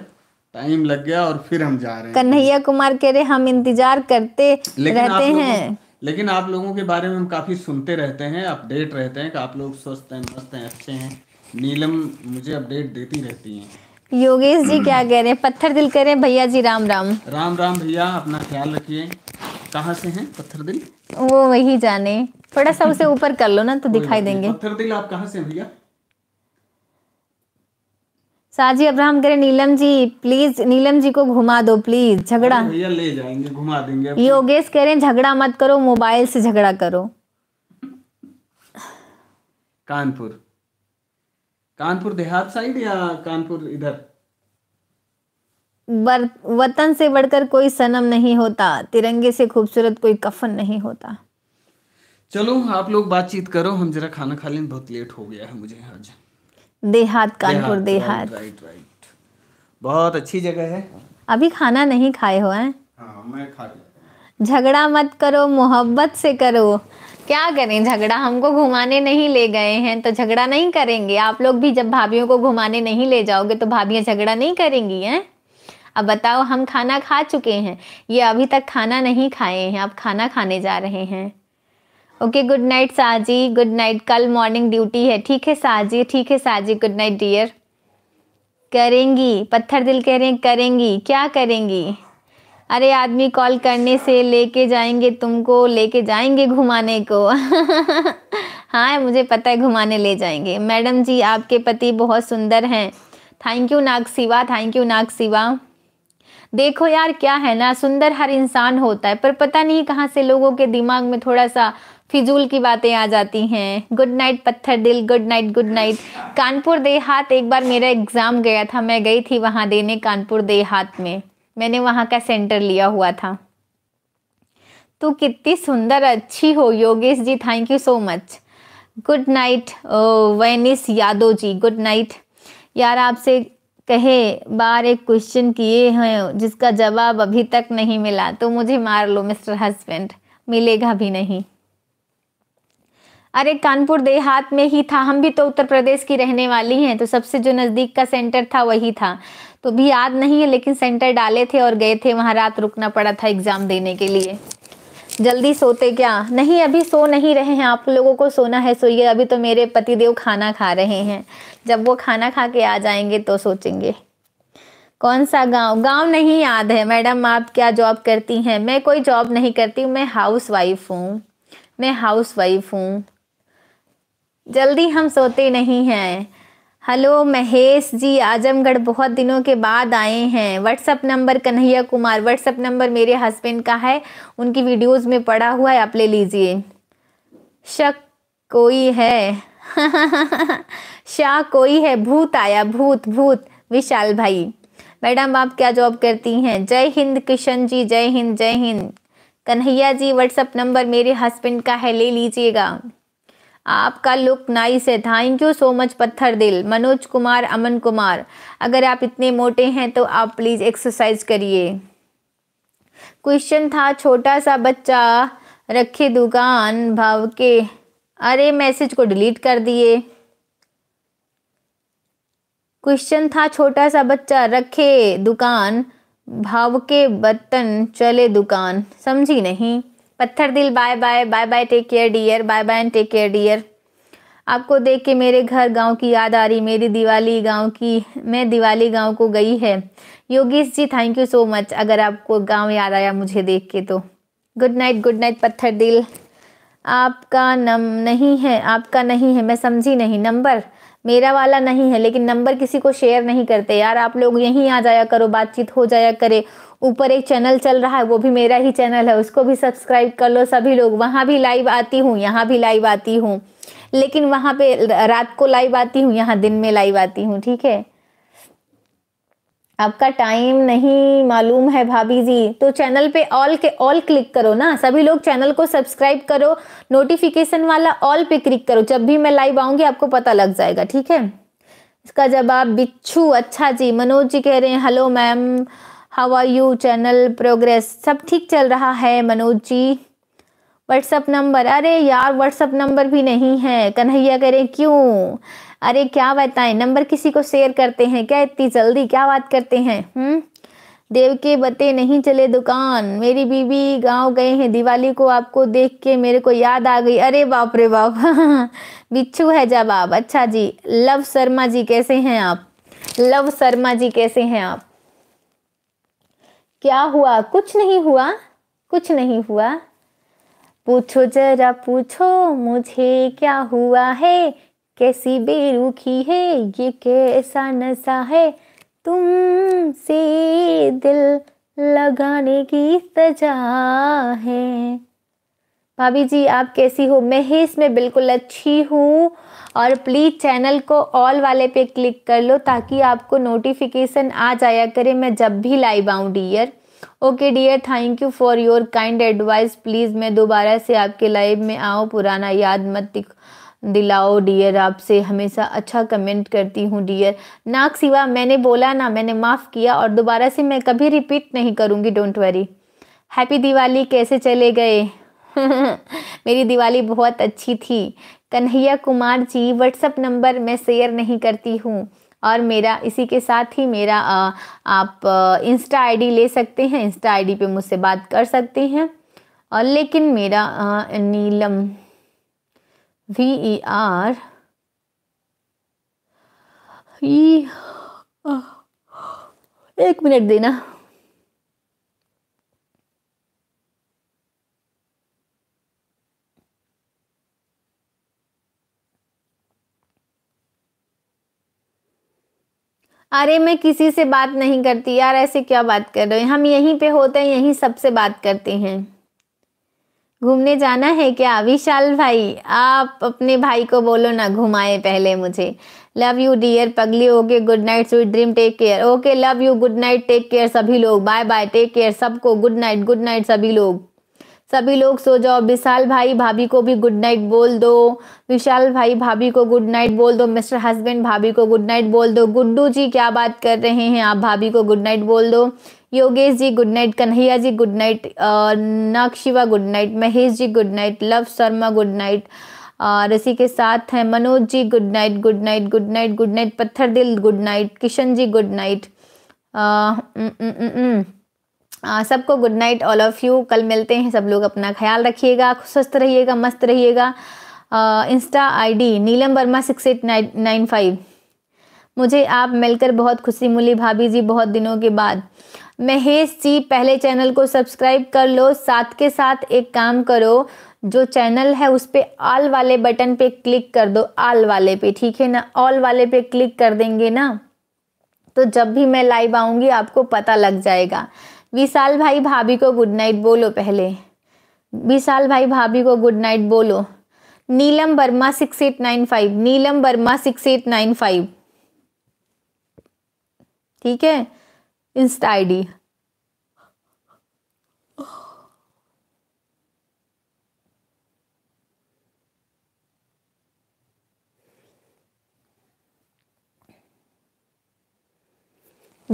टाइम लग गया और फिर हम जा रहे हैं कन्हैया कुमार कह रहे हम इंतजार करते रहते हैं लेकिन आप लोगों के बारे में हम काफी सुनते रहते हैं अपडेट रहते हैं कि आप लोग स्वस्थ हैं मस्त हैं अच्छे हैं नीलम मुझे अपडेट देती रहती हैं योगेश जी क्या कह रहे हैं पत्थर दिल कह रहे हैं भैया जी राम राम राम राम भैया अपना ख्याल रखिए कहाँ से हैं पत्थर दिल वो वही जाने थोड़ा सा उसे ऊपर कर लो ना तो दिखाई देंगे पत्थर दिल आप कहाँ से हैं भैया साजी अब्राहम करे नीलम जी प्लीज नीलम जी को घुमा दो प्लीज झगड़ा भैया ले जाएंगे घुमा देंगे योगेश कह रहे हैं झगड़ा मत करो मोबाइल से झगड़ा करो कानपुर कानपुर देहात साइड या कानपुर इधर वतन से बढ़कर कोई सनम नहीं होता तिरंगे से खूबसूरत कोई कफन नहीं होता चलो आप लोग बातचीत करो हम जरा खाना खा लें बहुत लेट हो गया है मुझे आज देहात कानपुर देहात, राइट राइट बहुत अच्छी जगह है अभी खाना नहीं खाए हो हैं हाँ, झगड़ा मत करो मोहब्बत से करो क्या करें झगड़ा हमको घुमाने नहीं ले गए हैं तो झगड़ा नहीं करेंगे आप लोग भी जब भाभियों को घुमाने नहीं ले जाओगे तो भाभियां झगड़ा नहीं करेंगी हैं अब बताओ हम खाना खा चुके हैं ये अभी तक खाना नहीं खाए हैं अब खाना खाने जा रहे हैं okay good night Saji good night कल मॉर्निंग ड्यूटी है ठीक है साजी ठीक है साजी गुड नाइट डियर करेंगी पत्थर दिल कह रहे हैं करेंगी क्या करेंगी अरे आदमी कॉल करने से लेके जाएंगे तुमको लेके जाएंगे घुमाने को हाँ मुझे पता है घुमाने ले जाएंगे मैडम जी आपके पति बहुत सुंदर हैं थैंक यू नाग सिवा थैंक यू नाग सिवा देखो यार क्या है ना सुंदर हर इंसान होता है पर पता नहीं कहाँ से लोगों के दिमाग में थोड़ा सा फिजूल की बातें आ जाती हैं गुड नाइट पत्थर दिल good night good night Kanpur Dehat एक बार मेरा एग्ज़ाम गया था मैं गई थी वहां देने कानपुर देहात में मैंने वहां का सेंटर लिया हुआ था तू कितनी सुंदर अच्छी हो Yogesh ji thank you so much good night वैनिस यादव जी गुड नाइट यार आपसे कहे बार एक क्वेश्चन किए हैं जिसका जवाब अभी तक नहीं मिला तो मुझे मार लो मिस्टर हस्बैंड मिलेगा भी नहीं अरे कानपुर देहात में ही था हम भी तो उत्तर प्रदेश की रहने वाली हैं तो सबसे जो नज़दीक का सेंटर था वही था तो भी याद नहीं है लेकिन सेंटर डाले थे और गए थे वहाँ रात रुकना पड़ा था एग्ज़ाम देने के लिए जल्दी सोते क्या नहीं अभी सो नहीं रहे हैं आप लोगों को सोना है सोइए अभी तो मेरे पतिदेव खाना खा रहे हैं जब वो खाना खा के आ जाएंगे तो सोचेंगे कौन सा गांव गांव नहीं याद है मैडम आप क्या जॉब करती हैं मैं कोई जॉब नहीं करती मैं हाउस वाइफ हूँ मैं हाउस वाइफ हूँ जल्दी हम सोते नहीं हैं हेलो महेश जी आजमगढ़ बहुत दिनों के बाद आए हैं WhatsApp number Kanhaiya Kumar WhatsApp number मेरे हस्बैंड का है उनकी वीडियोस में पड़ा हुआ है आप ले लीजिए शक कोई है शाह कोई है भूत आया भूत भूत विशाल भाई मैडम आप क्या जॉब करती हैं जय हिंद किशन जी जय हिंद जय हिंद कन्हैया जी व्हाट्सअप नंबर मेरे हस्बैंड का है ले लीजिएगा आपका लुक नाइस है थैंक यू सो मच पत्थर दिल मनोज कुमार अमन कुमार अगर आप इतने मोटे हैं तो आप प्लीज़ एक्सरसाइज करिए क्वेश्चन था छोटा सा बच्चा रखे दुकान भाव के अरे मैसेज को डिलीट कर दिए क्वेश्चन था छोटा सा बच्चा रखे दुकान भाव के बर्तन चले दुकान समझी नहीं पत्थर दिल bye bye bye bye take care dear bye bye and take care dear आपको देख के मेरे घर गांव की याद आ रही मेरी दिवाली गांव की मैं दिवाली गांव को गई है Yogesh ji thank you so much अगर आपको गांव याद आया मुझे देख के तो गुड नाइट गुड नाइट पत्थर दिल आपका नम नहीं है आपका नहीं है मैं समझी नहीं नंबर मेरा वाला नहीं है लेकिन नंबर किसी को शेयर नहीं करते यार आप लोग यहीं आ जाया करो बातचीत हो जाया करे ऊपर एक चैनल चल रहा है वो भी मेरा ही चैनल है उसको भी सब्सक्राइब कर लो सभी लोग वहाँ भी लाइव आती हूँ यहाँ भी लाइव आती हूँ लेकिन वहाँ पे रात को लाइव आती हूँ यहाँ दिन में लाइव आती हूँ ठीक है आपका टाइम नहीं मालूम है भाभी जी तो चैनल पे ऑल के ऑल क्लिक करो ना सभी लोग चैनल को सब्सक्राइब करो नोटिफिकेशन वाला ऑल पे क्लिक करो जब भी मैं लाइव आऊंगी आपको पता लग जाएगा ठीक है इसका जवाब बिच्छू अच्छा जी मनोज जी कह रहे हैं hello ma'am how are you channel progress सब ठीक चल रहा है मनोज जी व्हाट्सअप नंबर अरे यार व्हाट्सअप नंबर भी नहीं है कन्हैया कह रहे हैं क्यों अरे क्या बताएं नंबर किसी को शेयर करते हैं क्या इतनी जल्दी क्या बात करते हैं हम्म देव के बते नहीं चले दुकान मेरी बीबी गांव गए हैं दिवाली को आपको देख के मेरे को याद आ गई अरे बाप रे बाप बिच्छू है जवाब अच्छा जी लव शर्मा जी कैसे हैं आप लव शर्मा जी कैसे हैं आप क्या हुआ कुछ नहीं हुआ कुछ नहीं हुआ पूछो जरा पूछो मुझे क्या हुआ है कैसी बेरुखी है ये कैसा नशा है तुम से दिल लगाने की सजा है भाभी जी आप कैसी हो मैं ही इसमें बिल्कुल अच्छी हूँ और प्लीज़ चैनल को ऑल वाले पे क्लिक कर लो ताकि आपको नोटिफिकेशन आ जाया करे मैं जब भी लाइव आऊँ dear okay dear thank you for your kind advice please मैं दोबारा से आपके लाइव में आऊँ पुराना याद मत दिख दिलाओ डियर आपसे हमेशा अच्छा कमेंट करती हूँ डियर नाक सिवा मैंने बोला ना मैंने माफ़ किया और दोबारा से मैं कभी रिपीट नहीं करूँगी डोंट वरी हैप्पी दिवाली कैसे चले गए मेरी दिवाली बहुत अच्छी थी कन्हैया कुमार जी व्हाट्सअप नंबर मैं शेयर नहीं करती हूँ और मेरा इसी के साथ ही मेरा आ, आप इंस्टा आईडी ले सकते हैं इंस्टा आईडी पे मुझसे बात कर सकते हैं और लेकिन मेरा आ, Neelam V E R e, uh, एक मिनट देना अरे मैं किसी से बात नहीं करती यार ऐसे क्या बात कर रहे हो हम यहीं पे होते हैं यहीं सबसे बात करते हैं घूमने जाना है क्या विशाल भाई आप अपने भाई को बोलो ना घुमाए पहले मुझे लव यू डियर पगली okay good night sweet dream take care okay love you good night take care सभी लोग बाय बाय टेक केयर सबको गुड नाइट गुड नाइट सभी लोग सभी लोग सो जाओ विशाल भाई भाभी को भी गुड नाइट बोल दो विशाल भाई भाभी को गुड नाइट बोल दो मिस्टर हस्बैंड भाभी को गुड नाइट बोल दो गुड्डू जी क्या बात कर रहे हैं आप भाभी को गुड नाइट बोल दो Yogesh ji good night Kanhaiya ji good night Nagshiva good night Mahesh ji good night Luv Sharma good night रसी के साथ हैं Manoj ji good night good night good night good night पत्थर दिल good night Kishan ji good night सबको good night all of you कल मिलते हैं सब लोग अपना ख्याल रखिएगा स्वस्थ रहिएगा मस्त रहिएगा insta ID Neelam Verma six eight nine nine five मुझे आप मिलकर बहुत खुशी मिली भाभी जी बहुत दिनों के बाद महेश जी पहले चैनल को सब्सक्राइब कर लो साथ के साथ एक काम करो जो चैनल है उस पर ऑल वाले बटन पे क्लिक कर दो ऑल वाले पे ठीक है ना ऑल वाले पे क्लिक कर देंगे ना तो जब भी मैं लाइव आऊंगी आपको पता लग जाएगा विशाल भाई भाभी को गुड नाइट बोलो पहले विशाल भाई भाभी को गुड नाइट बोलो Neelam Verma six eight nine five Neelam Verma six eight nine five ठीक है इंस्टा आईडी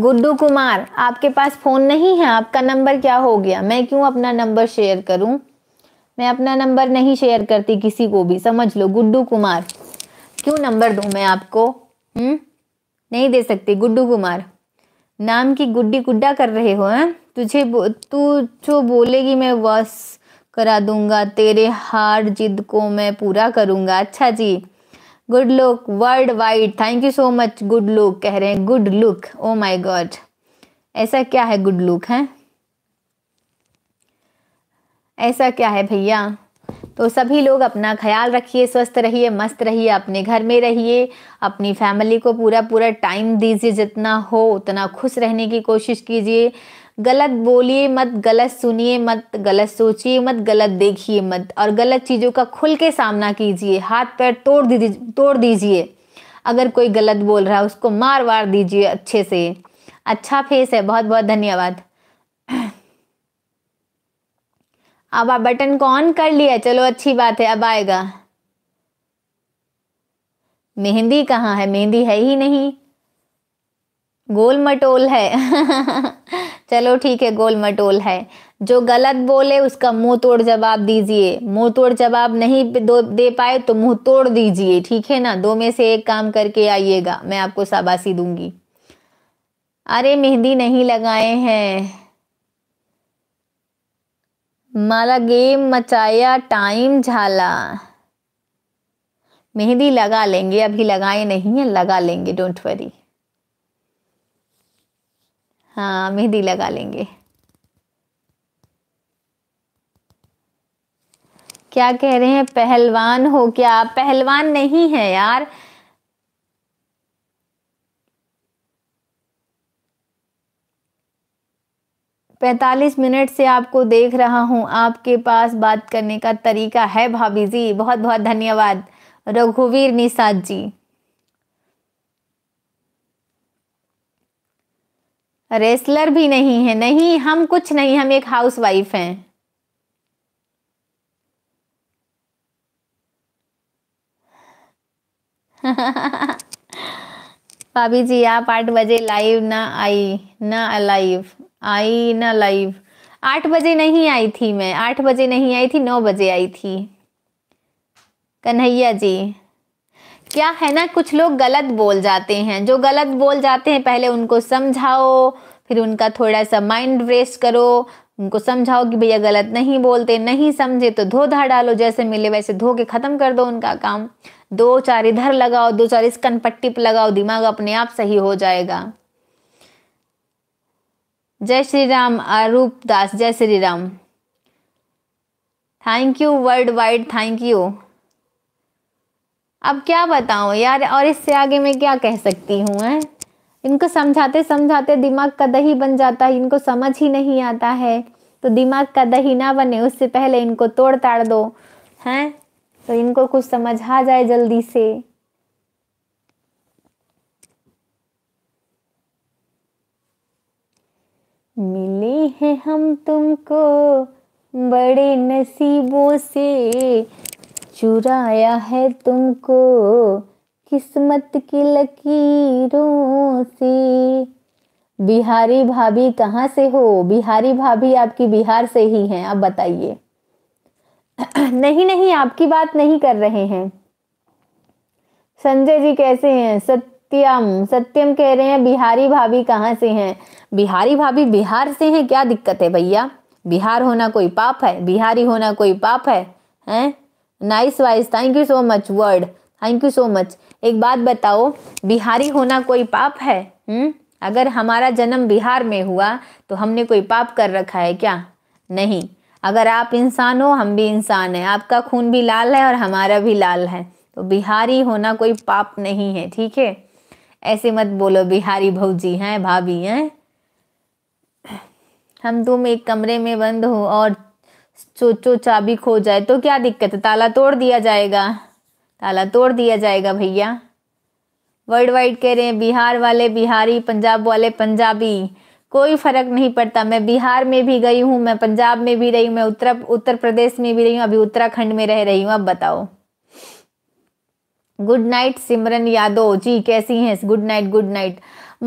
गुड्डू कुमार आपके पास फोन नहीं है आपका नंबर क्या हो गया मैं क्यों अपना नंबर शेयर करूं मैं अपना नंबर नहीं शेयर करती किसी को भी समझ लो गुड्डू कुमार क्यों नंबर दूं मैं आपको हम्म नहीं दे सकती गुड्डू कुमार नाम की गुड्डी गुड्डा कर रहे हो हैं तुझे तू जो बोलेगी मैं वॉश करा दूंगा तेरे हार जिद को मैं पूरा करूंगा अच्छा जी good look world wide thank you so much good look कह रहे हैं good look oh my god ऐसा क्या है गुड लुक है ऐसा क्या है भैया तो सभी लोग अपना ख्याल रखिए स्वस्थ रहिए मस्त रहिए अपने घर में रहिए अपनी फैमिली को पूरा पूरा टाइम दीजिए जितना हो उतना खुश रहने की कोशिश कीजिए गलत बोलिए मत गलत सुनिए मत गलत सोचिए मत गलत देखिए मत और गलत चीज़ों का खुल के सामना कीजिए हाथ पैर तोड़ दीजिए तोड़ दीजिए अगर कोई गलत बोल रहा है उसको मार वार दीजिए अच्छे से अच्छा फेस है बहुत बहुत धन्यवाद अब आप बटन को ऑन कर लिया चलो अच्छी बात है अब आएगा मेहंदी कहाँ है मेहंदी है ही नहीं गोल मटोल है चलो ठीक है गोल मटोल है जो गलत बोले उसका मुंह तोड़ जवाब दीजिए मुंह तोड़ जवाब नहीं दे पाए तो मुंह तोड़ दीजिए ठीक है ना दो में से एक काम करके आइएगा मैं आपको शाबाशी दूंगी अरे मेहंदी नहीं लगाए हैं मारा गेम मचाया टाइम झाला मेहंदी लगा लेंगे अभी लगाए नहीं है लगा लेंगे डोंट वरी हाँ मेहंदी लगा लेंगे क्या कह रहे हैं पहलवान हो क्या पहलवान नहीं है यार पैंतालीस मिनट से आपको देख रहा हूँ आपके पास बात करने का तरीका है भाभी जी बहुत बहुत धन्यवाद रघुवीर निषाद जी रेसलर भी नहीं है नहीं हम कुछ नहीं हम एक हाउसवाइफ हैं भाभी जी आप आठ बजे लाइव ना आई ना अलाइव आई ना लाइव आठ बजे नहीं आई थी मैं आठ बजे नहीं आई थी नौ बजे आई थी कन्हैया जी क्या है ना कुछ लोग गलत बोल जाते हैं जो गलत बोल जाते हैं पहले उनको समझाओ फिर उनका थोड़ा सा माइंड रेस्ट करो उनको समझाओ कि भैया गलत नहीं बोलते नहीं समझे तो धो धा डालो जैसे मिले वैसे धो के ख़त्म कर दो उनका काम दो चार इधर लगाओ दो चार इस कनपट्टी पर लगाओ दिमाग अपने आप सही हो जाएगा जय श्री राम आरूप दास जय Shri Ram thank you world wide thank you अब क्या बताऊं यार और इससे आगे मैं क्या कह सकती हूँ है इनको समझाते समझाते दिमाग का दही बन जाता है इनको समझ ही नहीं आता है तो दिमाग का दही ना बने उससे पहले इनको तोड़ताड़ दो हैं तो इनको कुछ समझ आ जाए जल्दी से मिले हैं हम तुमको बड़े नसीबों से चुराया है तुमको किस्मत की लकीरों से बिहारी भाभी कहाँ से हो बिहारी भाभी आपकी बिहार से ही हैं आप बताइए नहीं नहीं आपकी बात नहीं कर रहे हैं संजय जी कैसे हैं सत्य सत्यम सत्यम कह रहे हैं बिहारी भाभी कहाँ से हैं बिहारी भाभी बिहार से हैं क्या दिक्कत है भैया बिहार होना कोई पाप है बिहारी होना कोई पाप है हैं nice voice thank you so much word thank you so much एक बात बताओ बिहारी होना कोई पाप है हुँ? हम्म? अगर हमारा जन्म बिहार में हुआ तो हमने कोई पाप कर रखा है क्या नहीं अगर आप इंसान हो हम भी इंसान हैं आपका खून भी लाल है और हमारा भी लाल है तो बिहारी होना कोई पाप नहीं है ठीक है ऐसे मत बोलो बिहारी भौजी हैं भाभी हैं हम तुम एक कमरे में बंद हो और चोचो चाबी खो जाए तो क्या दिक्कत है ताला तोड़ दिया जाएगा ताला तोड़ दिया जाएगा भैया वर्ल्ड वाइड कह रहे हैं बिहार वाले बिहारी पंजाब वाले पंजाबी कोई फर्क नहीं पड़ता मैं बिहार में भी गई हूँ मैं पंजाब में भी रही हूँ मैं उत्तर उत्तर प्रदेश में भी रही हूँ अभी उत्तराखंड में रह रही हूँ अब बताओ गुड नाइट सिमरन यादव जी कैसी हैं good night good night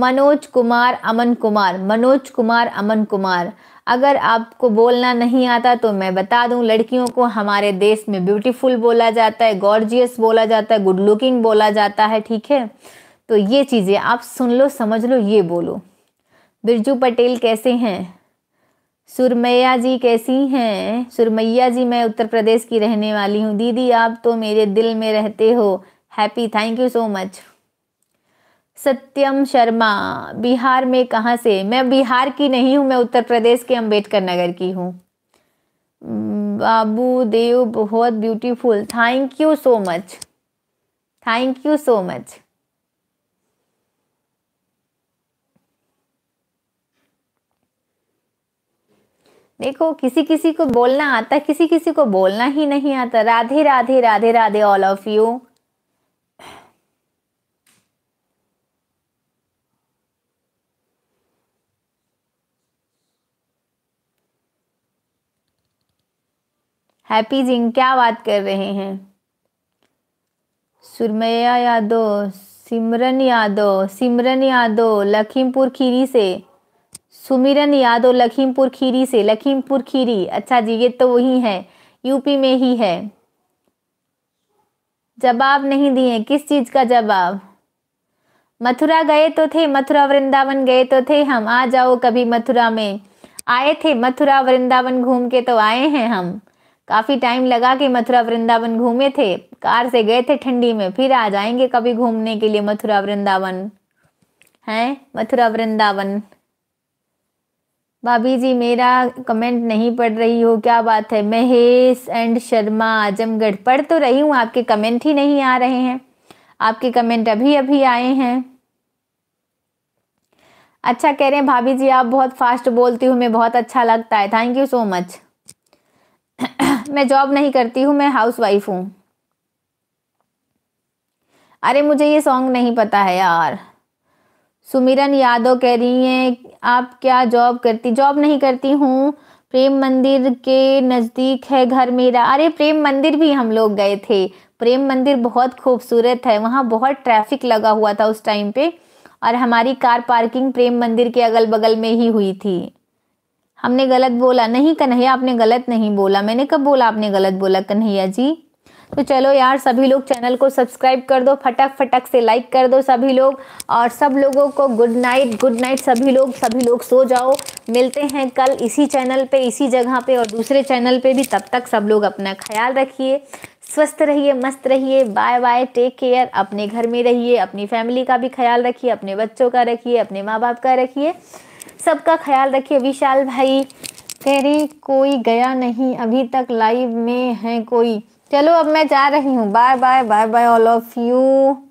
Manoj Kumar Aman Kumar Manoj Kumar Aman Kumar अगर आपको बोलना नहीं आता तो मैं बता दूं लड़कियों को हमारे देश में ब्यूटीफुल बोला जाता है गॉर्जियस बोला जाता है गुड लुकिंग बोला जाता है ठीक है तो ये चीज़ें आप सुन लो समझ लो ये बोलो बिरजू पटेल कैसे हैं सुरमैया जी कैसी हैं सुरमैया जी मैं उत्तर प्रदेश की रहने वाली हूँ दीदी आप तो मेरे दिल में रहते हो happy thank you so much Satyam Sharma Bihar में कहाँ से मैं बिहार की नहीं हूँ मैं उत्तर प्रदेश के अम्बेडकर नगर की हूँ बाबू देव बहुत beautiful thank you so much thank you so much देखो किसी किसी को बोलना आता किसी किसी को बोलना ही नहीं आता Radhe Radhe Radhe Radhe all of you happy जिंग क्या बात कर रहे हैं सुरमैया यादव सिमरन यादव सिमरन यादव लखीमपुर खीरी से सुमिरन यादव लखीमपुर खीरी से लखीमपुर खीरी अच्छा जी ये तो वही है यूपी में ही है जवाब नहीं दिए किस चीज़ का जवाब मथुरा गए तो थे मथुरा वृंदावन गए तो थे हम आ जाओ कभी मथुरा में आए थे मथुरा वृंदावन घूम के तो आए हैं हम काफ़ी टाइम लगा के मथुरा वृंदावन घूमे थे कार से गए थे ठंडी में फिर आ जाएंगे कभी घूमने के लिए मथुरा वृंदावन हैं मथुरा वृंदावन भाभी जी मेरा कमेंट नहीं पढ़ रही हो क्या बात है महेश एंड शर्मा आजमगढ़ पढ़ तो रही हूँ आपके कमेंट ही नहीं आ रहे हैं आपके कमेंट अभी अभी आए हैं अच्छा कह रहे हैं भाभी जी आप बहुत फास्ट बोलती हूँ मैं बहुत अच्छा लगता है थैंक यू सो मच मैं जॉब नहीं करती हूँ मैं हाउस वाइफ हूँ अरे मुझे ये सॉन्ग नहीं पता है यार सुमिरन यादव कह रही हैं आप क्या जॉब करती जॉब नहीं करती हूँ प्रेम मंदिर के नज़दीक है घर मेरा अरे प्रेम मंदिर भी हम लोग गए थे प्रेम मंदिर बहुत खूबसूरत है वहाँ बहुत ट्रैफिक लगा हुआ था उस टाइम पे और हमारी कार पार्किंग प्रेम मंदिर के अगल बगल में ही हुई थी हमने गलत बोला नहीं कन्हैया आपने गलत नहीं बोला मैंने कब बोला आपने गलत बोला कन्हैया जी तो चलो यार सभी लोग चैनल को सब्सक्राइब कर दो फटक फटक से लाइक कर दो सभी लोग और सब लोगों को गुड नाइट गुड नाइट सभी लोग सभी लोग सो जाओ मिलते हैं कल इसी चैनल पे इसी जगह पे और दूसरे चैनल पे भी तब तक सब लोग अपना ख्याल रखिए स्वस्थ रहिए मस्त रहिए बाय बाय टेक केयर अपने घर में रहिए अपनी फैमिली का भी ख्याल रखिए अपने बच्चों का रखिए अपने माँ बाप का रखिए सबका ख्याल रखिए विशाल भाई रहे कोई गया नहीं अभी तक लाइव में है कोई चलो अब मैं जा रही हूँ bye bye bye bye all of you